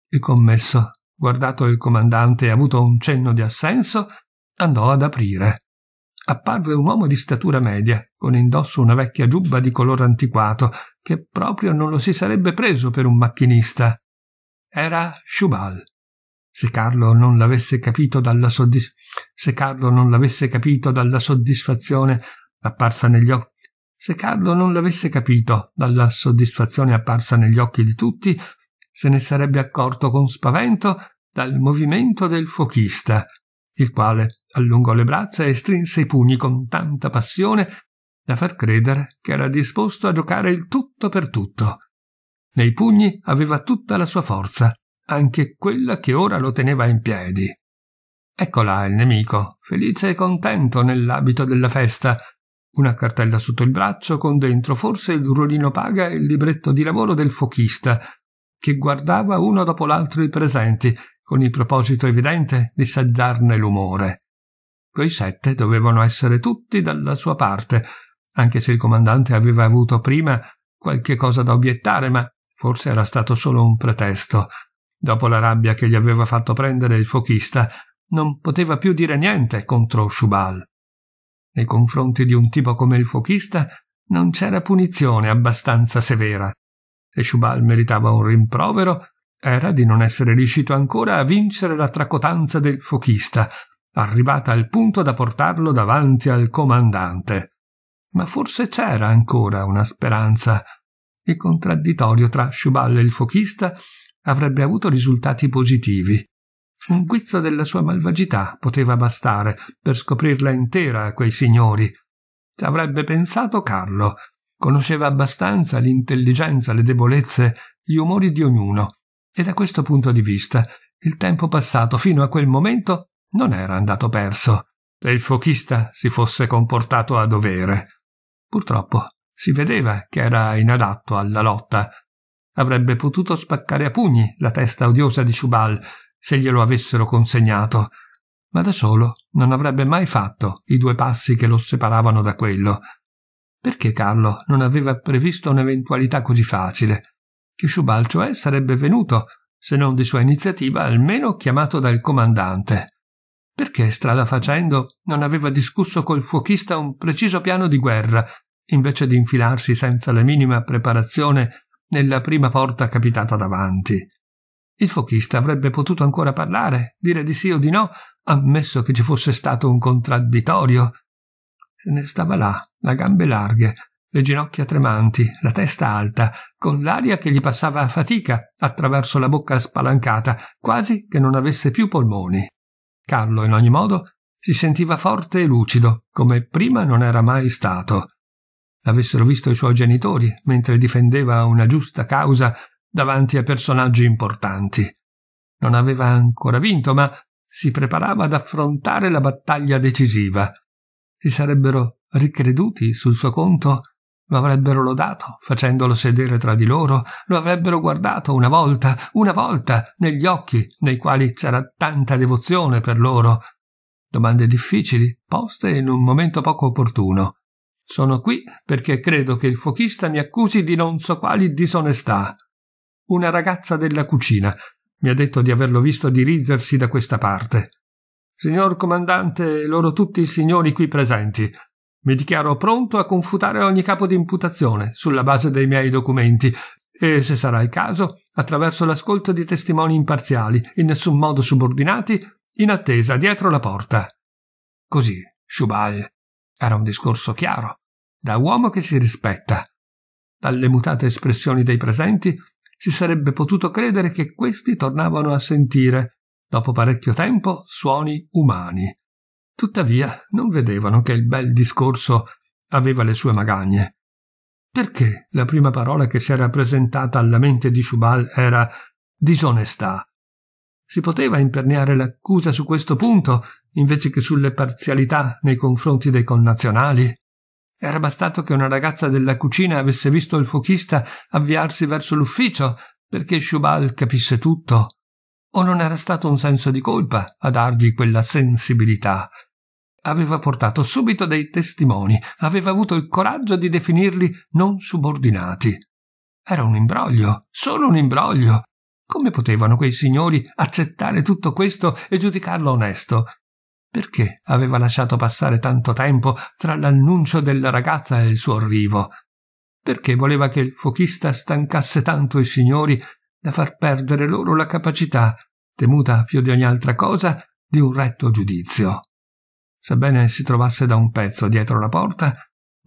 Il commesso, guardato il comandante e avuto un cenno di assenso, andò ad aprire. Apparve un uomo di statura media, con indosso una vecchia giubba di color antiquato, che proprio non lo si sarebbe preso per un macchinista. Era Schubal se Carlo non l'avesse capito dalla, soddisf- l'avesse capito dalla soddisfazione apparsa negli occhi se Carlo non l'avesse capito dalla soddisfazione apparsa negli occhi di tutti, se ne sarebbe accorto con spavento dal movimento del fuochista, il quale allungò le braccia e strinse i pugni con tanta passione da far credere che era disposto a giocare il tutto per tutto. Nei pugni aveva tutta la sua forza, anche quella che ora lo teneva in piedi. Eccola là il nemico, felice e contento nell'abito della festa, una cartella sotto il braccio con dentro forse il ruolino paga e il libretto di lavoro del fuochista, che guardava uno dopo l'altro i presenti, con il proposito evidente di saggiarne l'umore. Quei sette dovevano essere tutti dalla sua parte, anche se il comandante aveva avuto prima qualche cosa da obiettare, ma forse era stato solo un pretesto. Dopo la rabbia che gli aveva fatto prendere il fuochista, non poteva più dire niente contro Shubal. Nei confronti di un tipo come il fuochista non c'era punizione abbastanza severa. Se Shubal meritava un rimprovero, era di non essere riuscito ancora a vincere la tracotanza del fuochista, arrivata al punto da portarlo davanti al comandante. Ma forse c'era ancora una speranza. Il contraddittorio tra Shubal e il fuochista avrebbe avuto risultati positivi. Un guizzo della sua malvagità poteva bastare per scoprirla intera a quei signori. Ci avrebbe pensato Carlo. Conosceva abbastanza l'intelligenza, le debolezze, gli umori di ognuno, e da questo punto di vista il tempo passato fino a quel momento non era andato perso, Se il fuochista si fosse comportato a dovere. Purtroppo si vedeva che era inadatto alla lotta Avrebbe potuto spaccare a pugni la testa odiosa di Subal se glielo avessero consegnato, ma da solo non avrebbe mai fatto i due passi che lo separavano da quello. Perché Carlo non aveva previsto un'eventualità così facile? Che Subal cioè sarebbe venuto, se non di sua iniziativa, almeno chiamato dal comandante. Perché strada facendo non aveva discusso col fuochista un preciso piano di guerra, invece di infilarsi senza la minima preparazione nella prima porta capitata davanti. Il fochista avrebbe potuto ancora parlare, dire di sì o di no, ammesso che ci fosse stato un contraddittorio. Se ne stava là, a gambe larghe, le ginocchia tremanti, la testa alta, con l'aria che gli passava a fatica attraverso la bocca spalancata, quasi che non avesse più polmoni. Carlo, in ogni modo, si sentiva forte e lucido, come prima non era mai stato l'avessero visto i suoi genitori mentre difendeva una giusta causa davanti a personaggi importanti. Non aveva ancora vinto, ma si preparava ad affrontare la battaglia decisiva. Si sarebbero ricreduti sul suo conto, lo avrebbero lodato facendolo sedere tra di loro, lo avrebbero guardato una volta, una volta, negli occhi nei quali c'era tanta devozione per loro. Domande difficili, poste in un momento poco opportuno. Sono qui perché credo che il fuochista mi accusi di non so quali disonestà. Una ragazza della cucina mi ha detto di averlo visto dirigersi da questa parte. Signor comandante e loro tutti i signori qui presenti, mi dichiaro pronto a confutare ogni capo di imputazione sulla base dei miei documenti e, se sarà il caso, attraverso l'ascolto di testimoni imparziali, in nessun modo subordinati, in attesa dietro la porta. Così Schubal era un discorso chiaro, da uomo che si rispetta. Dalle mutate espressioni dei presenti si sarebbe potuto credere che questi tornavano a sentire, dopo parecchio tempo, suoni umani. Tuttavia non vedevano che il bel discorso aveva le sue magagne. Perché la prima parola che si era presentata alla mente di Schubal era disonestà? Si poteva imperniare l'accusa su questo punto invece che sulle parzialità nei confronti dei connazionali? Era bastato che una ragazza della cucina avesse visto il fuochista avviarsi verso l'ufficio perché Schubal capisse tutto. O non era stato un senso di colpa a dargli quella sensibilità? Aveva portato subito dei testimoni, aveva avuto il coraggio di definirli non subordinati. Era un imbroglio, solo un imbroglio. Come potevano quei signori accettare tutto questo e giudicarlo onesto, perché aveva lasciato passare tanto tempo tra l'annuncio della ragazza e il suo arrivo? Perché voleva che il fuochista stancasse tanto i signori da far perdere loro la capacità, temuta più di ogni altra cosa, di un retto giudizio. Sebbene si trovasse da un pezzo dietro la porta,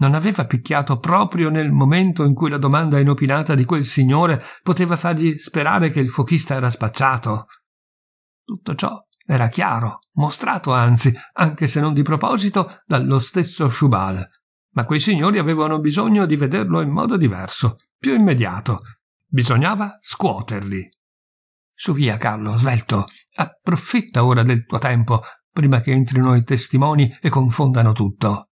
non aveva picchiato proprio nel momento in cui la domanda inopinata di quel signore poteva fargli sperare che il fuochista era spacciato. Tutto ciò era chiaro, mostrato anzi, anche se non di proposito, dallo stesso Schubal. Ma quei signori avevano bisogno di vederlo in modo diverso, più immediato. Bisognava scuoterli. Su via, Carlo, svelto. Approfitta ora del tuo tempo, prima che entrino i testimoni e confondano tutto.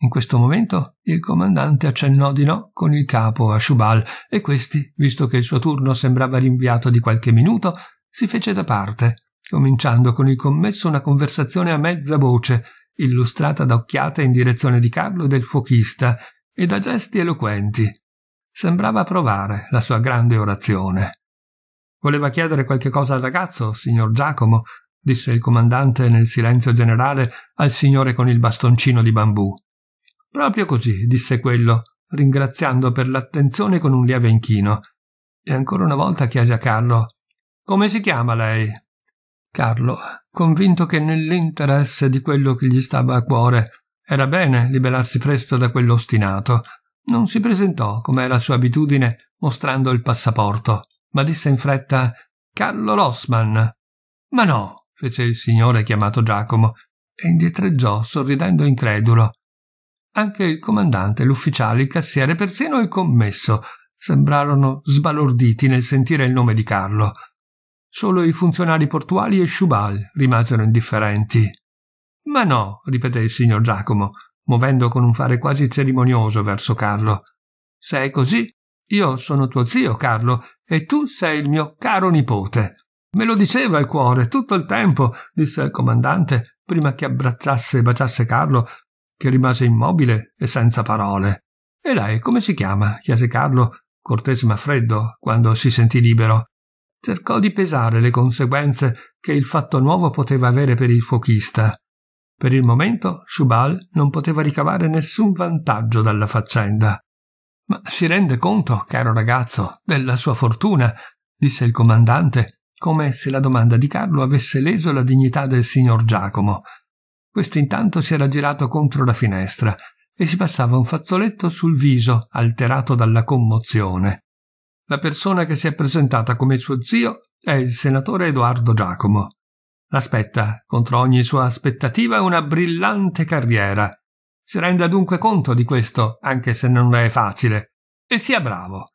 In questo momento il comandante accennò di no con il capo a Schubal e questi, visto che il suo turno sembrava rinviato di qualche minuto, si fece da parte cominciando con il commesso una conversazione a mezza voce, illustrata da occhiate in direzione di Carlo e del fuochista, e da gesti eloquenti. Sembrava provare la sua grande orazione. Voleva chiedere qualche cosa al ragazzo, signor Giacomo, disse il comandante nel silenzio generale al signore con il bastoncino di bambù. Proprio così, disse quello, ringraziando per l'attenzione con un lieve inchino. E ancora una volta chiese a Carlo Come si chiama lei? Carlo, convinto che nell'interesse di quello che gli stava a cuore era bene liberarsi presto da quell'ostinato, non si presentò, come era sua abitudine, mostrando il passaporto, ma disse in fretta Carlo Rossman. Ma no, fece il signore chiamato Giacomo, e indietreggiò, sorridendo incredulo. Anche il comandante, l'ufficiale, il cassiere, persino il commesso, sembrarono sbalorditi nel sentire il nome di Carlo. Solo i funzionari portuali e Schubal rimasero indifferenti. Ma no, ripeté il signor Giacomo, muovendo con un fare quasi cerimonioso verso Carlo. Se è così, io sono tuo zio, Carlo, e tu sei il mio caro nipote. Me lo diceva il cuore tutto il tempo, disse il comandante, prima che abbracciasse e baciasse Carlo, che rimase immobile e senza parole. E lei come si chiama? chiese Carlo, cortese ma freddo, quando si sentì libero cercò di pesare le conseguenze che il fatto nuovo poteva avere per il fuochista. Per il momento Shubal non poteva ricavare nessun vantaggio dalla faccenda. Ma si rende conto, caro ragazzo, della sua fortuna, disse il comandante, come se la domanda di Carlo avesse leso la dignità del signor Giacomo. intanto si era girato contro la finestra e si passava un fazzoletto sul viso alterato dalla commozione. La persona che si è presentata come suo zio è il senatore Edoardo Giacomo. L'aspetta, contro ogni sua aspettativa, una brillante carriera. Si renda dunque conto di questo, anche se non è facile, e sia bravo.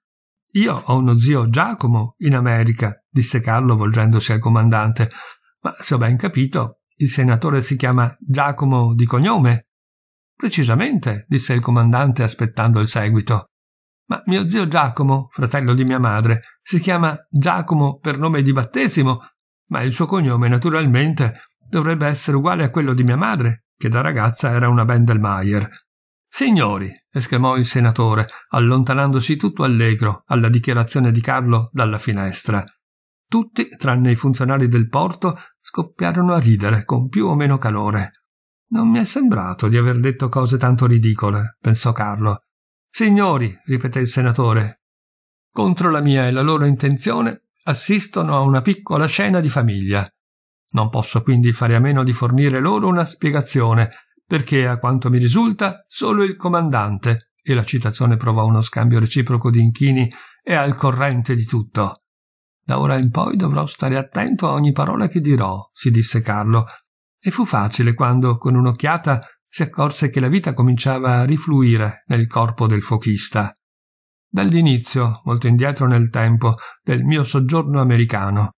Io ho uno zio Giacomo in America, disse Carlo volgendosi al comandante, ma se ho ben capito, il senatore si chiama Giacomo di cognome. Precisamente, disse il comandante aspettando il seguito. Ma mio zio Giacomo, fratello di mia madre, si chiama Giacomo per nome di battesimo, ma il suo cognome naturalmente dovrebbe essere uguale a quello di mia madre, che da ragazza era una Bendelmeier. Signori, esclamò il senatore, allontanandosi tutto allegro alla dichiarazione di Carlo dalla finestra. Tutti, tranne i funzionari del porto, scoppiarono a ridere con più o meno calore. Non mi è sembrato di aver detto cose tanto ridicole, pensò Carlo. Signori, ripeté il senatore, contro la mia e la loro intenzione assistono a una piccola scena di famiglia. Non posso quindi fare a meno di fornire loro una spiegazione, perché a quanto mi risulta solo il comandante, e la citazione provò uno scambio reciproco di inchini, è al corrente di tutto. Da ora in poi dovrò stare attento a ogni parola che dirò, si disse Carlo, e fu facile quando, con un'occhiata, si accorse che la vita cominciava a rifluire nel corpo del fuochista. Dall'inizio, molto indietro nel tempo, del mio soggiorno americano.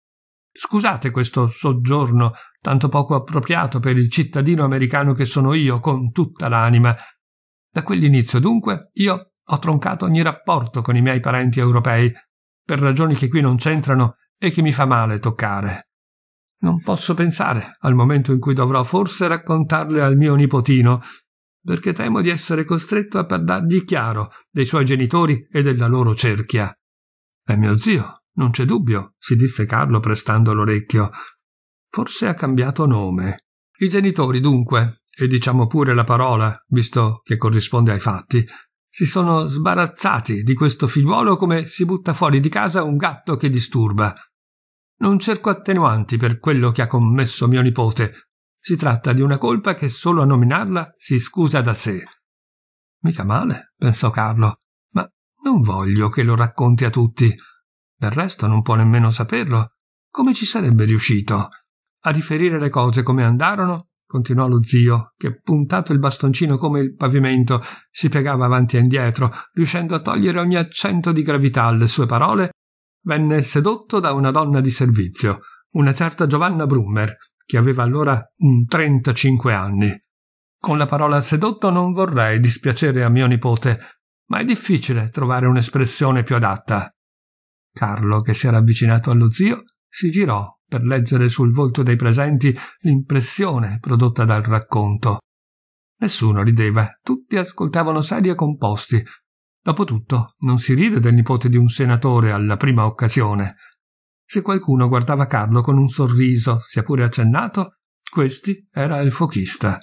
Scusate questo soggiorno, tanto poco appropriato per il cittadino americano che sono io con tutta l'anima. Da quell'inizio, dunque, io ho troncato ogni rapporto con i miei parenti europei, per ragioni che qui non c'entrano e che mi fa male toccare. Non posso pensare al momento in cui dovrò forse raccontarle al mio nipotino, perché temo di essere costretto a parlargli chiaro dei suoi genitori e della loro cerchia. È mio zio, non c'è dubbio, si disse Carlo prestando l'orecchio. Forse ha cambiato nome. I genitori, dunque, e diciamo pure la parola, visto che corrisponde ai fatti, si sono sbarazzati di questo figliuolo come si butta fuori di casa un gatto che disturba. Non cerco attenuanti per quello che ha commesso mio nipote. Si tratta di una colpa che solo a nominarla si scusa da sé. Mica male, pensò Carlo, ma non voglio che lo racconti a tutti. Del resto non può nemmeno saperlo. Come ci sarebbe riuscito? A riferire le cose come andarono, continuò lo zio, che puntato il bastoncino come il pavimento si piegava avanti e indietro, riuscendo a togliere ogni accento di gravità alle sue parole venne sedotto da una donna di servizio, una certa Giovanna Brummer, che aveva allora un 35 anni. Con la parola sedotto non vorrei dispiacere a mio nipote, ma è difficile trovare un'espressione più adatta. Carlo, che si era avvicinato allo zio, si girò per leggere sul volto dei presenti l'impressione prodotta dal racconto. Nessuno rideva, tutti ascoltavano seri e composti, Dopotutto, non si ride del nipote di un senatore alla prima occasione. Se qualcuno guardava Carlo con un sorriso, sia pure accennato, questi era il fochista.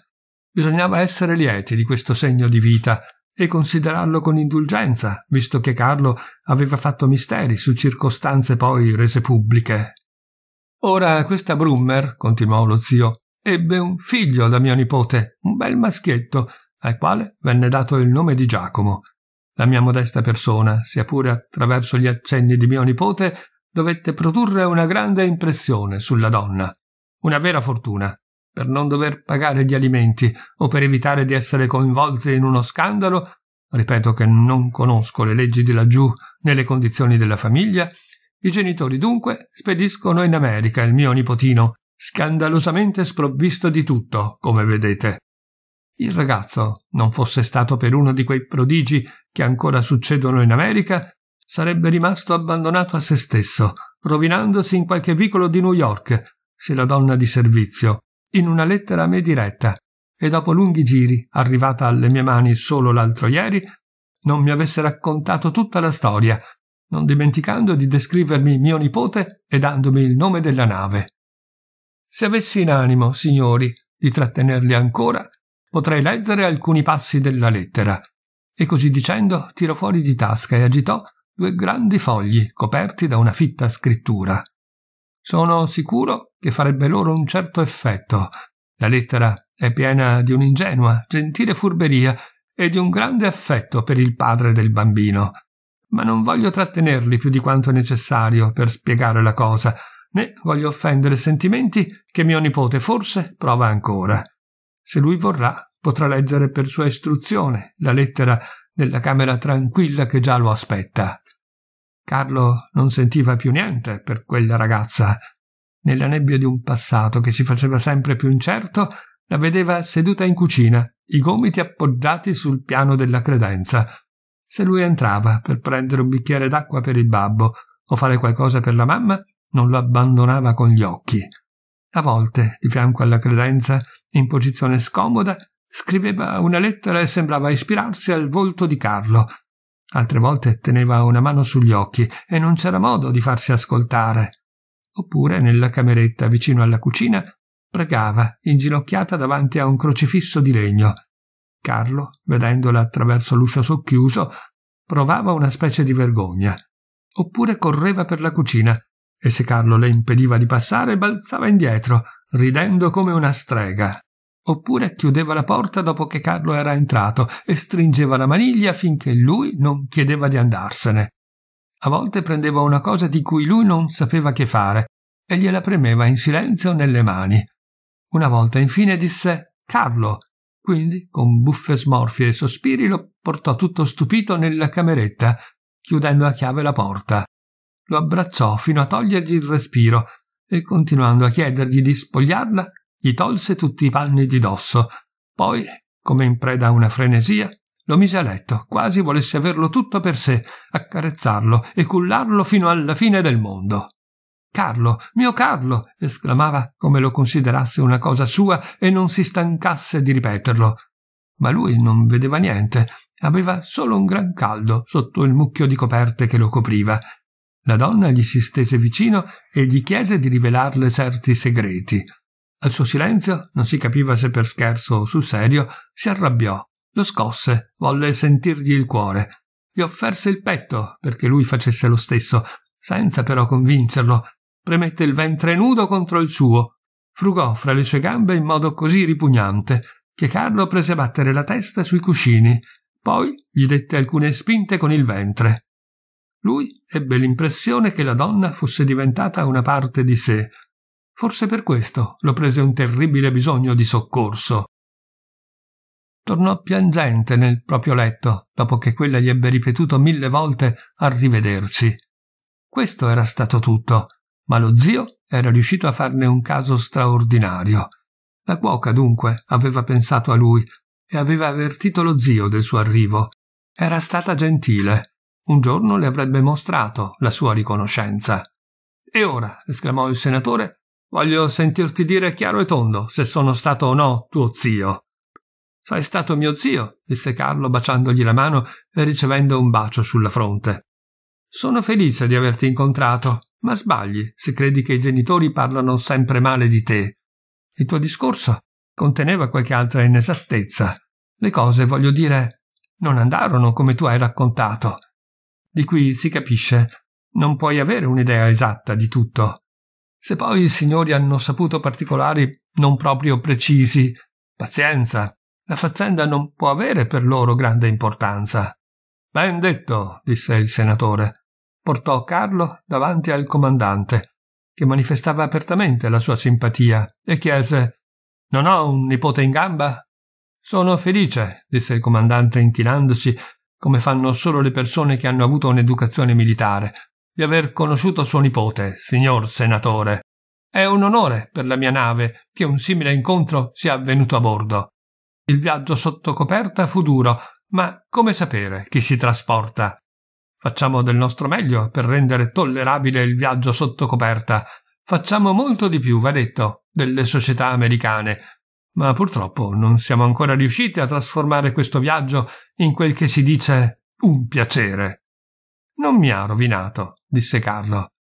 Bisognava essere lieti di questo segno di vita e considerarlo con indulgenza, visto che Carlo aveva fatto misteri su circostanze poi rese pubbliche. Ora questa Brummer, continuò lo zio, ebbe un figlio da mio nipote, un bel maschietto, al quale venne dato il nome di Giacomo. La mia modesta persona, sia pure attraverso gli accenni di mio nipote, dovette produrre una grande impressione sulla donna. Una vera fortuna, per non dover pagare gli alimenti o per evitare di essere coinvolti in uno scandalo, ripeto che non conosco le leggi di laggiù né le condizioni della famiglia, i genitori dunque spediscono in America il mio nipotino, scandalosamente sprovvisto di tutto, come vedete. Il ragazzo non fosse stato per uno di quei prodigi che ancora succedono in America, sarebbe rimasto abbandonato a se stesso, rovinandosi in qualche vicolo di New York, se la donna di servizio, in una lettera a me diretta, e dopo lunghi giri, arrivata alle mie mani solo l'altro ieri, non mi avesse raccontato tutta la storia, non dimenticando di descrivermi mio nipote e dandomi il nome della nave. Se avessi in animo, signori, di trattenerli ancora, potrei leggere alcuni passi della lettera, e così dicendo tirò fuori di tasca e agitò due grandi fogli coperti da una fitta scrittura. Sono sicuro che farebbe loro un certo effetto. La lettera è piena di un'ingenua, gentile furberia e di un grande affetto per il padre del bambino. Ma non voglio trattenerli più di quanto è necessario per spiegare la cosa, né voglio offendere sentimenti che mio nipote forse prova ancora. Se lui vorrà, potrà leggere per sua istruzione la lettera nella camera tranquilla che già lo aspetta. Carlo non sentiva più niente per quella ragazza. Nella nebbia di un passato che si faceva sempre più incerto, la vedeva seduta in cucina, i gomiti appoggiati sul piano della credenza. Se lui entrava per prendere un bicchiere d'acqua per il babbo o fare qualcosa per la mamma, non lo abbandonava con gli occhi. A volte, di fianco alla credenza, in posizione scomoda, Scriveva una lettera e sembrava ispirarsi al volto di Carlo. Altre volte teneva una mano sugli occhi e non c'era modo di farsi ascoltare. Oppure nella cameretta vicino alla cucina pregava, inginocchiata davanti a un crocifisso di legno. Carlo, vedendola attraverso l'uscio socchiuso, provava una specie di vergogna. Oppure correva per la cucina e se Carlo le impediva di passare balzava indietro, ridendo come una strega. Oppure chiudeva la porta dopo che Carlo era entrato e stringeva la maniglia finché lui non chiedeva di andarsene. A volte prendeva una cosa di cui lui non sapeva che fare e gliela premeva in silenzio nelle mani. Una volta infine disse Carlo, quindi con buffe smorfie e sospiri lo portò tutto stupito nella cameretta, chiudendo a chiave la porta. Lo abbracciò fino a togliergli il respiro e continuando a chiedergli di spogliarla, gli tolse tutti i panni di dosso, poi, come in preda a una frenesia, lo mise a letto, quasi volesse averlo tutto per sé, accarezzarlo e cullarlo fino alla fine del mondo. Carlo, mio Carlo, esclamava come lo considerasse una cosa sua e non si stancasse di ripeterlo. Ma lui non vedeva niente, aveva solo un gran caldo sotto il mucchio di coperte che lo copriva. La donna gli si stese vicino e gli chiese di rivelarle certi segreti. Al suo silenzio, non si capiva se per scherzo o sul serio, si arrabbiò, lo scosse, volle sentirgli il cuore. Gli offerse il petto perché lui facesse lo stesso, senza però convincerlo. Premette il ventre nudo contro il suo. Frugò fra le sue gambe in modo così ripugnante che Carlo prese a battere la testa sui cuscini. Poi gli dette alcune spinte con il ventre. Lui ebbe l'impressione che la donna fosse diventata una parte di sé, Forse per questo lo prese un terribile bisogno di soccorso. Tornò piangente nel proprio letto, dopo che quella gli ebbe ripetuto mille volte arrivederci. Questo era stato tutto, ma lo zio era riuscito a farne un caso straordinario. La cuoca, dunque, aveva pensato a lui e aveva avvertito lo zio del suo arrivo. Era stata gentile. Un giorno le avrebbe mostrato la sua riconoscenza. E ora, esclamò il senatore, Voglio sentirti dire chiaro e tondo se sono stato o no tuo zio. Sei stato mio zio, disse Carlo baciandogli la mano e ricevendo un bacio sulla fronte. Sono felice di averti incontrato, ma sbagli se credi che i genitori parlano sempre male di te. Il tuo discorso conteneva qualche altra inesattezza. Le cose, voglio dire, non andarono come tu hai raccontato. Di qui si capisce, non puoi avere un'idea esatta di tutto. Se poi i signori hanno saputo particolari non proprio precisi, pazienza, la faccenda non può avere per loro grande importanza. Ben detto, disse il senatore. Portò Carlo davanti al comandante, che manifestava apertamente la sua simpatia, e chiese Non ho un nipote in gamba? Sono felice, disse il comandante inchinandosi, come fanno solo le persone che hanno avuto un'educazione militare di aver conosciuto suo nipote, signor senatore. È un onore per la mia nave che un simile incontro sia avvenuto a bordo. Il viaggio sotto coperta fu duro, ma come sapere chi si trasporta? Facciamo del nostro meglio per rendere tollerabile il viaggio sotto coperta. Facciamo molto di più, va detto, delle società americane, ma purtroppo non siamo ancora riusciti a trasformare questo viaggio in quel che si dice un piacere. Non mi ha rovinato, disse Carlo.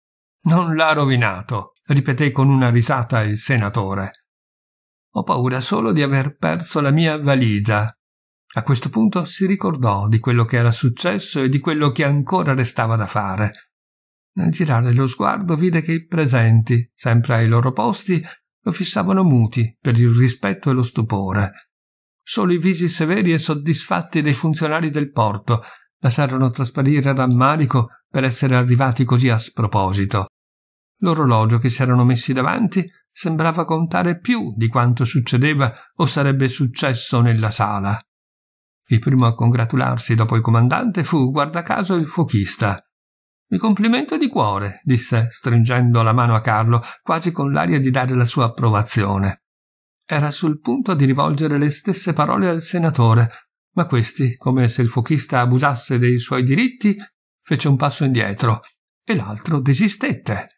Non l'ha rovinato, ripeté con una risata il senatore. Ho paura solo di aver perso la mia valigia. A questo punto si ricordò di quello che era successo e di quello che ancora restava da fare. Nel girare lo sguardo vide che i presenti, sempre ai loro posti, lo fissavano muti per il rispetto e lo stupore. Solo i visi severi e soddisfatti dei funzionari del porto lasciarono trasparire rammarico per essere arrivati così a sproposito. L'orologio che si erano messi davanti sembrava contare più di quanto succedeva o sarebbe successo nella sala. Il primo a congratularsi dopo il comandante fu, guarda caso, il fuochista. Mi complimento di cuore, disse, stringendo la mano a Carlo, quasi con l'aria di dare la sua approvazione. Era sul punto di rivolgere le stesse parole al senatore, ma questi, come se il fuochista abusasse dei suoi diritti, fece un passo indietro e l'altro desistette.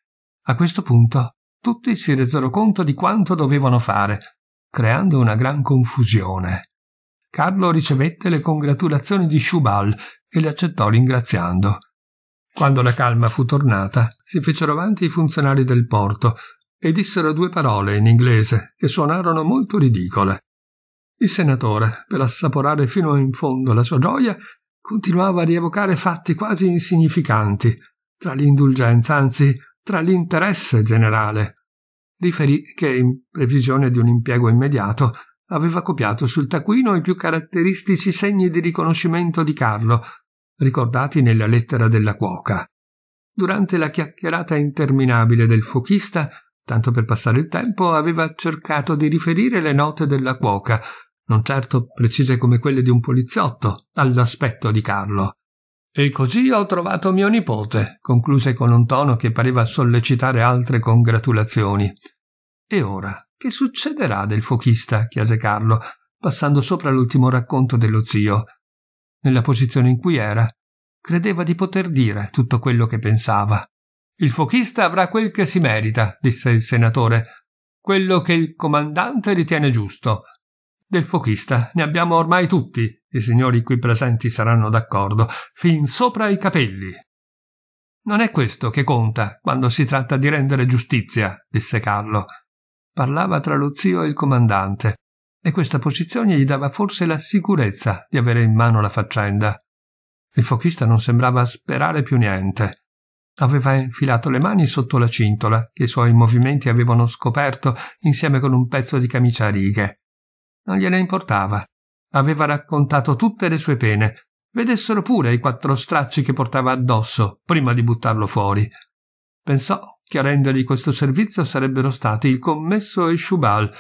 A questo punto tutti si resero conto di quanto dovevano fare, creando una gran confusione. Carlo ricevette le congratulazioni di Schubal e le accettò ringraziando. Quando la calma fu tornata, si fecero avanti i funzionari del porto e dissero due parole in inglese che suonarono molto ridicole. Il senatore, per assaporare fino in fondo la sua gioia, continuava a rievocare fatti quasi insignificanti, tra l'indulgenza, anzi tra l'interesse generale. Riferì che, in previsione di un impiego immediato, aveva copiato sul taccuino i più caratteristici segni di riconoscimento di Carlo, ricordati nella lettera della cuoca. Durante la chiacchierata interminabile del fuochista, tanto per passare il tempo, aveva cercato di riferire le note della cuoca, non certo precise come quelle di un poliziotto, all'aspetto di Carlo. E così ho trovato mio nipote, concluse con un tono che pareva sollecitare altre congratulazioni. E ora, che succederà del fuochista? chiese Carlo, passando sopra l'ultimo racconto dello zio. Nella posizione in cui era, credeva di poter dire tutto quello che pensava. Il fuochista avrà quel che si merita, disse il senatore, quello che il comandante ritiene giusto del fuochista ne abbiamo ormai tutti, i signori qui presenti saranno d'accordo, fin sopra i capelli. Non è questo che conta quando si tratta di rendere giustizia, disse Carlo. Parlava tra lo zio e il comandante, e questa posizione gli dava forse la sicurezza di avere in mano la faccenda. Il fuochista non sembrava sperare più niente. Aveva infilato le mani sotto la cintola che i suoi movimenti avevano scoperto insieme con un pezzo di camicia a righe. Non gliene importava. Aveva raccontato tutte le sue pene. Vedessero pure i quattro stracci che portava addosso prima di buttarlo fuori. Pensò che a rendergli questo servizio sarebbero stati il commesso e Schubal,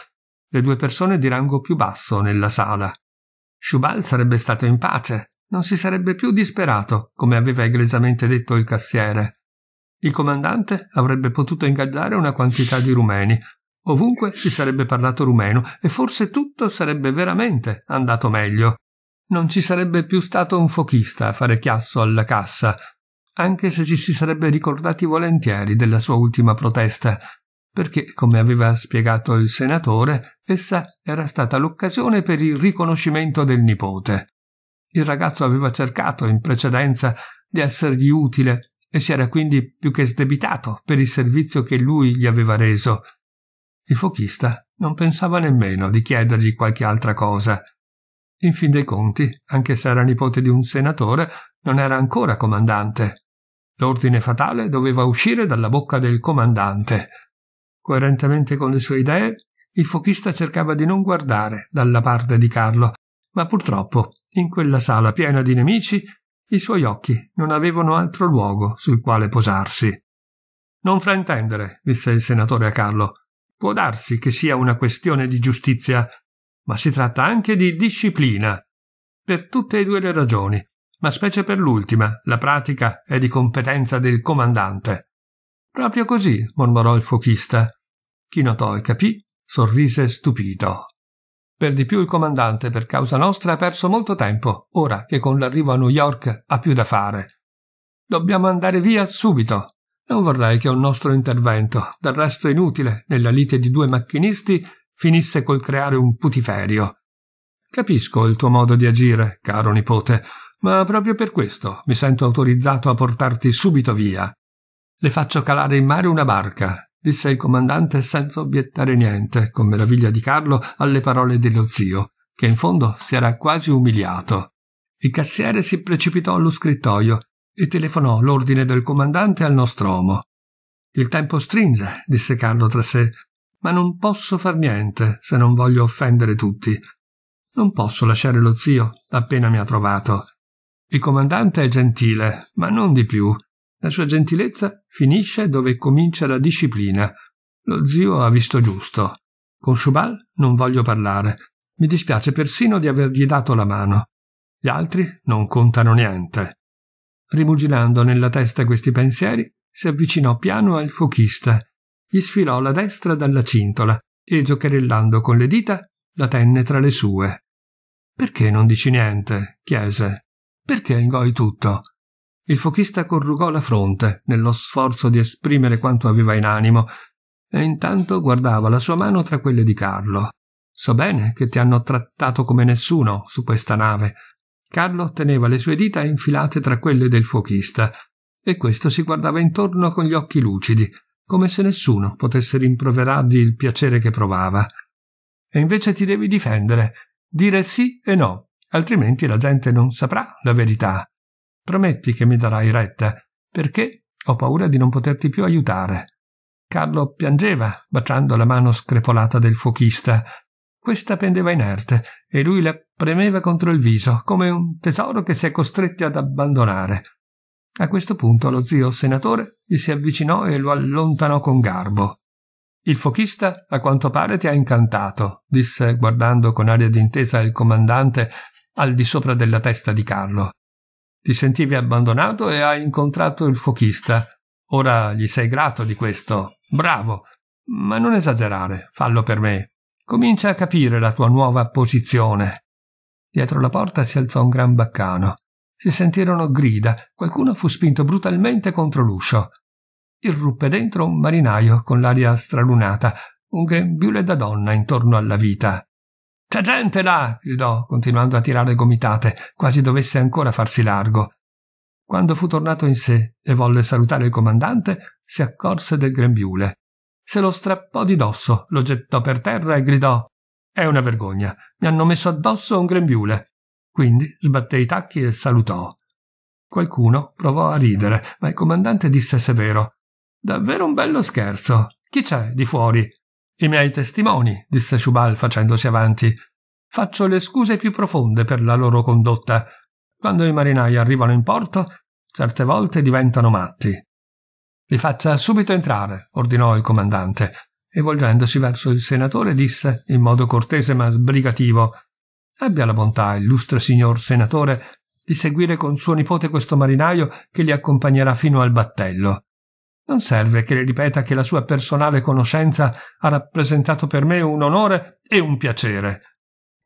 le due persone di rango più basso nella sala. Schubal sarebbe stato in pace, non si sarebbe più disperato, come aveva egregiamente detto il cassiere. Il comandante avrebbe potuto ingaggiare una quantità di rumeni, Ovunque si sarebbe parlato rumeno e forse tutto sarebbe veramente andato meglio. Non ci sarebbe più stato un fochista a fare chiasso alla cassa, anche se ci si sarebbe ricordati volentieri della sua ultima protesta, perché, come aveva spiegato il senatore, essa era stata l'occasione per il riconoscimento del nipote. Il ragazzo aveva cercato in precedenza di essergli utile e si era quindi più che sdebitato per il servizio che lui gli aveva reso il fuochista non pensava nemmeno di chiedergli qualche altra cosa. In fin dei conti, anche se era nipote di un senatore, non era ancora comandante. L'ordine fatale doveva uscire dalla bocca del comandante. Coerentemente con le sue idee, il fuochista cercava di non guardare dalla parte di Carlo, ma purtroppo, in quella sala piena di nemici, i suoi occhi non avevano altro luogo sul quale posarsi. Non fraintendere, disse il senatore a Carlo. Può darsi che sia una questione di giustizia, ma si tratta anche di disciplina. Per tutte e due le ragioni, ma specie per l'ultima, la pratica è di competenza del comandante. Proprio così, mormorò il fuochista. Chi notò e capì, sorrise stupito. Per di più il comandante, per causa nostra, ha perso molto tempo, ora che con l'arrivo a New York ha più da fare. Dobbiamo andare via subito, non vorrei che un nostro intervento, del resto inutile, nella lite di due macchinisti, finisse col creare un putiferio. Capisco il tuo modo di agire, caro nipote, ma proprio per questo mi sento autorizzato a portarti subito via. Le faccio calare in mare una barca, disse il comandante senza obiettare niente, con meraviglia di Carlo, alle parole dello zio, che in fondo si era quasi umiliato. Il cassiere si precipitò allo scrittoio e telefonò l'ordine del comandante al nostromo. Il tempo stringe, disse Carlo tra sé, ma non posso far niente se non voglio offendere tutti. Non posso lasciare lo zio appena mi ha trovato. Il comandante è gentile, ma non di più. La sua gentilezza finisce dove comincia la disciplina. Lo zio ha visto giusto. Con Schubal non voglio parlare. Mi dispiace persino di avergli dato la mano. Gli altri non contano niente. Rimuginando nella testa questi pensieri, si avvicinò piano al fuochista, gli sfilò la destra dalla cintola e, giocherellando con le dita, la tenne tra le sue. Perché non dici niente? chiese. Perché ingoi tutto? Il fuochista corrugò la fronte nello sforzo di esprimere quanto aveva in animo e intanto guardava la sua mano tra quelle di Carlo. So bene che ti hanno trattato come nessuno su questa nave, Carlo teneva le sue dita infilate tra quelle del fuochista e questo si guardava intorno con gli occhi lucidi, come se nessuno potesse rimproverargli il piacere che provava. E invece ti devi difendere, dire sì e no, altrimenti la gente non saprà la verità. Prometti che mi darai retta, perché ho paura di non poterti più aiutare. Carlo piangeva, baciando la mano screpolata del fuochista. Questa pendeva inerte e lui la premeva contro il viso, come un tesoro che si è costretti ad abbandonare. A questo punto lo zio senatore gli si avvicinò e lo allontanò con garbo. Il fochista a quanto pare ti ha incantato, disse guardando con aria d'intesa il comandante al di sopra della testa di Carlo. Ti sentivi abbandonato e hai incontrato il fochista. Ora gli sei grato di questo. Bravo. Ma non esagerare, fallo per me, Comincia a capire la tua nuova posizione. Dietro la porta si alzò un gran baccano. Si sentirono grida, qualcuno fu spinto brutalmente contro l'uscio. Irruppe dentro un marinaio con l'aria stralunata, un grembiule da donna intorno alla vita. C'è gente là! gridò, continuando a tirare gomitate, quasi dovesse ancora farsi largo. Quando fu tornato in sé e volle salutare il comandante, si accorse del grembiule. Se lo strappò di dosso, lo gettò per terra e gridò È una vergogna, mi hanno messo addosso un grembiule. Quindi sbatté i tacchi e salutò. Qualcuno provò a ridere, ma il comandante disse severo Davvero un bello scherzo. Chi c'è di fuori? I miei testimoni, disse Chubal facendosi avanti. Faccio le scuse più profonde per la loro condotta. Quando i marinai arrivano in porto, certe volte diventano matti. Li faccia subito entrare, ordinò il comandante, e volgendosi verso il senatore disse, in modo cortese ma sbrigativo, Abbia la bontà, illustre signor senatore, di seguire con suo nipote questo marinaio che li accompagnerà fino al battello. Non serve che le ripeta che la sua personale conoscenza ha rappresentato per me un onore e un piacere.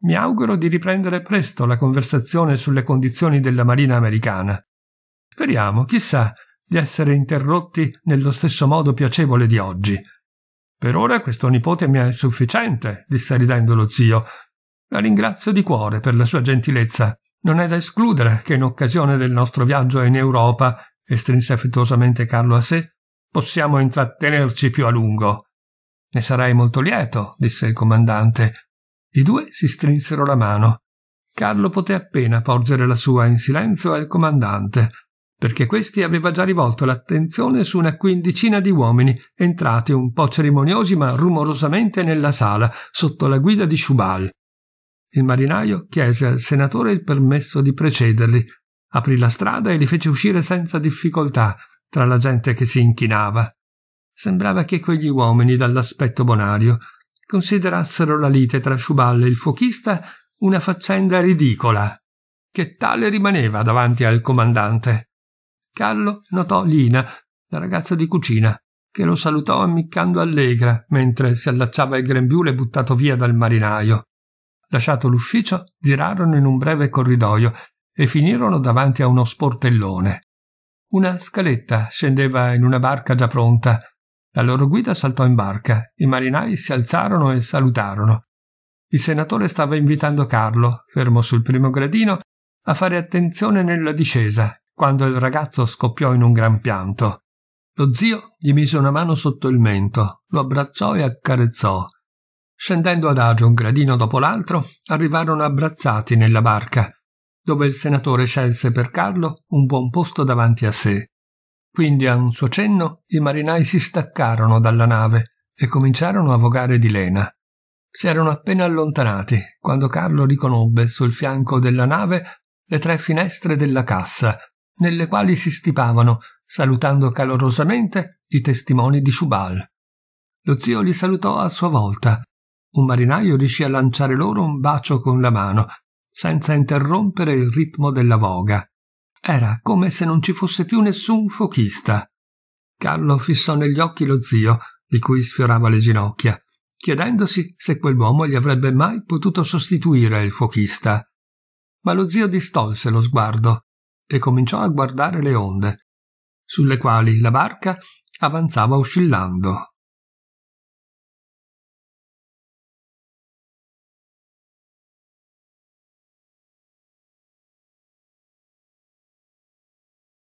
Mi auguro di riprendere presto la conversazione sulle condizioni della marina americana. Speriamo, chissà, di essere interrotti nello stesso modo piacevole di oggi. Per ora questo nipote mi è sufficiente, disse ridendo lo zio. La ringrazio di cuore per la sua gentilezza. Non è da escludere che in occasione del nostro viaggio in Europa, e strinse affettuosamente Carlo a sé, possiamo intrattenerci più a lungo. Ne sarai molto lieto, disse il comandante. I due si strinsero la mano. Carlo poté appena porgere la sua in silenzio al comandante, perché questi aveva già rivolto l'attenzione su una quindicina di uomini entrati un po cerimoniosi ma rumorosamente nella sala sotto la guida di Schubal. Il marinaio chiese al senatore il permesso di precederli, aprì la strada e li fece uscire senza difficoltà tra la gente che si inchinava. Sembrava che quegli uomini, dall'aspetto bonario, considerassero la lite tra Schubal e il fuochista una faccenda ridicola, che tale rimaneva davanti al comandante. Carlo notò Lina, la ragazza di cucina, che lo salutò ammiccando allegra mentre si allacciava il grembiule buttato via dal marinaio. Lasciato l'ufficio, girarono in un breve corridoio e finirono davanti a uno sportellone. Una scaletta scendeva in una barca già pronta. La loro guida saltò in barca, i marinai si alzarono e salutarono. Il senatore stava invitando Carlo, fermo sul primo gradino, a fare attenzione nella discesa quando il ragazzo scoppiò in un gran pianto. Lo zio gli mise una mano sotto il mento, lo abbracciò e accarezzò. Scendendo ad agio un gradino dopo l'altro, arrivarono abbracciati nella barca, dove il senatore scelse per Carlo un buon posto davanti a sé. Quindi a un suo cenno i marinai si staccarono dalla nave e cominciarono a vogare di lena. Si erano appena allontanati quando Carlo riconobbe sul fianco della nave le tre finestre della cassa nelle quali si stipavano, salutando calorosamente i testimoni di Shubal. Lo zio li salutò a sua volta. Un marinaio riuscì a lanciare loro un bacio con la mano, senza interrompere il ritmo della voga. Era come se non ci fosse più nessun fuochista. Carlo fissò negli occhi lo zio, di cui sfiorava le ginocchia, chiedendosi se quell'uomo gli avrebbe mai potuto sostituire il fuochista. Ma lo zio distolse lo sguardo e cominciò a guardare le onde, sulle quali la barca avanzava oscillando,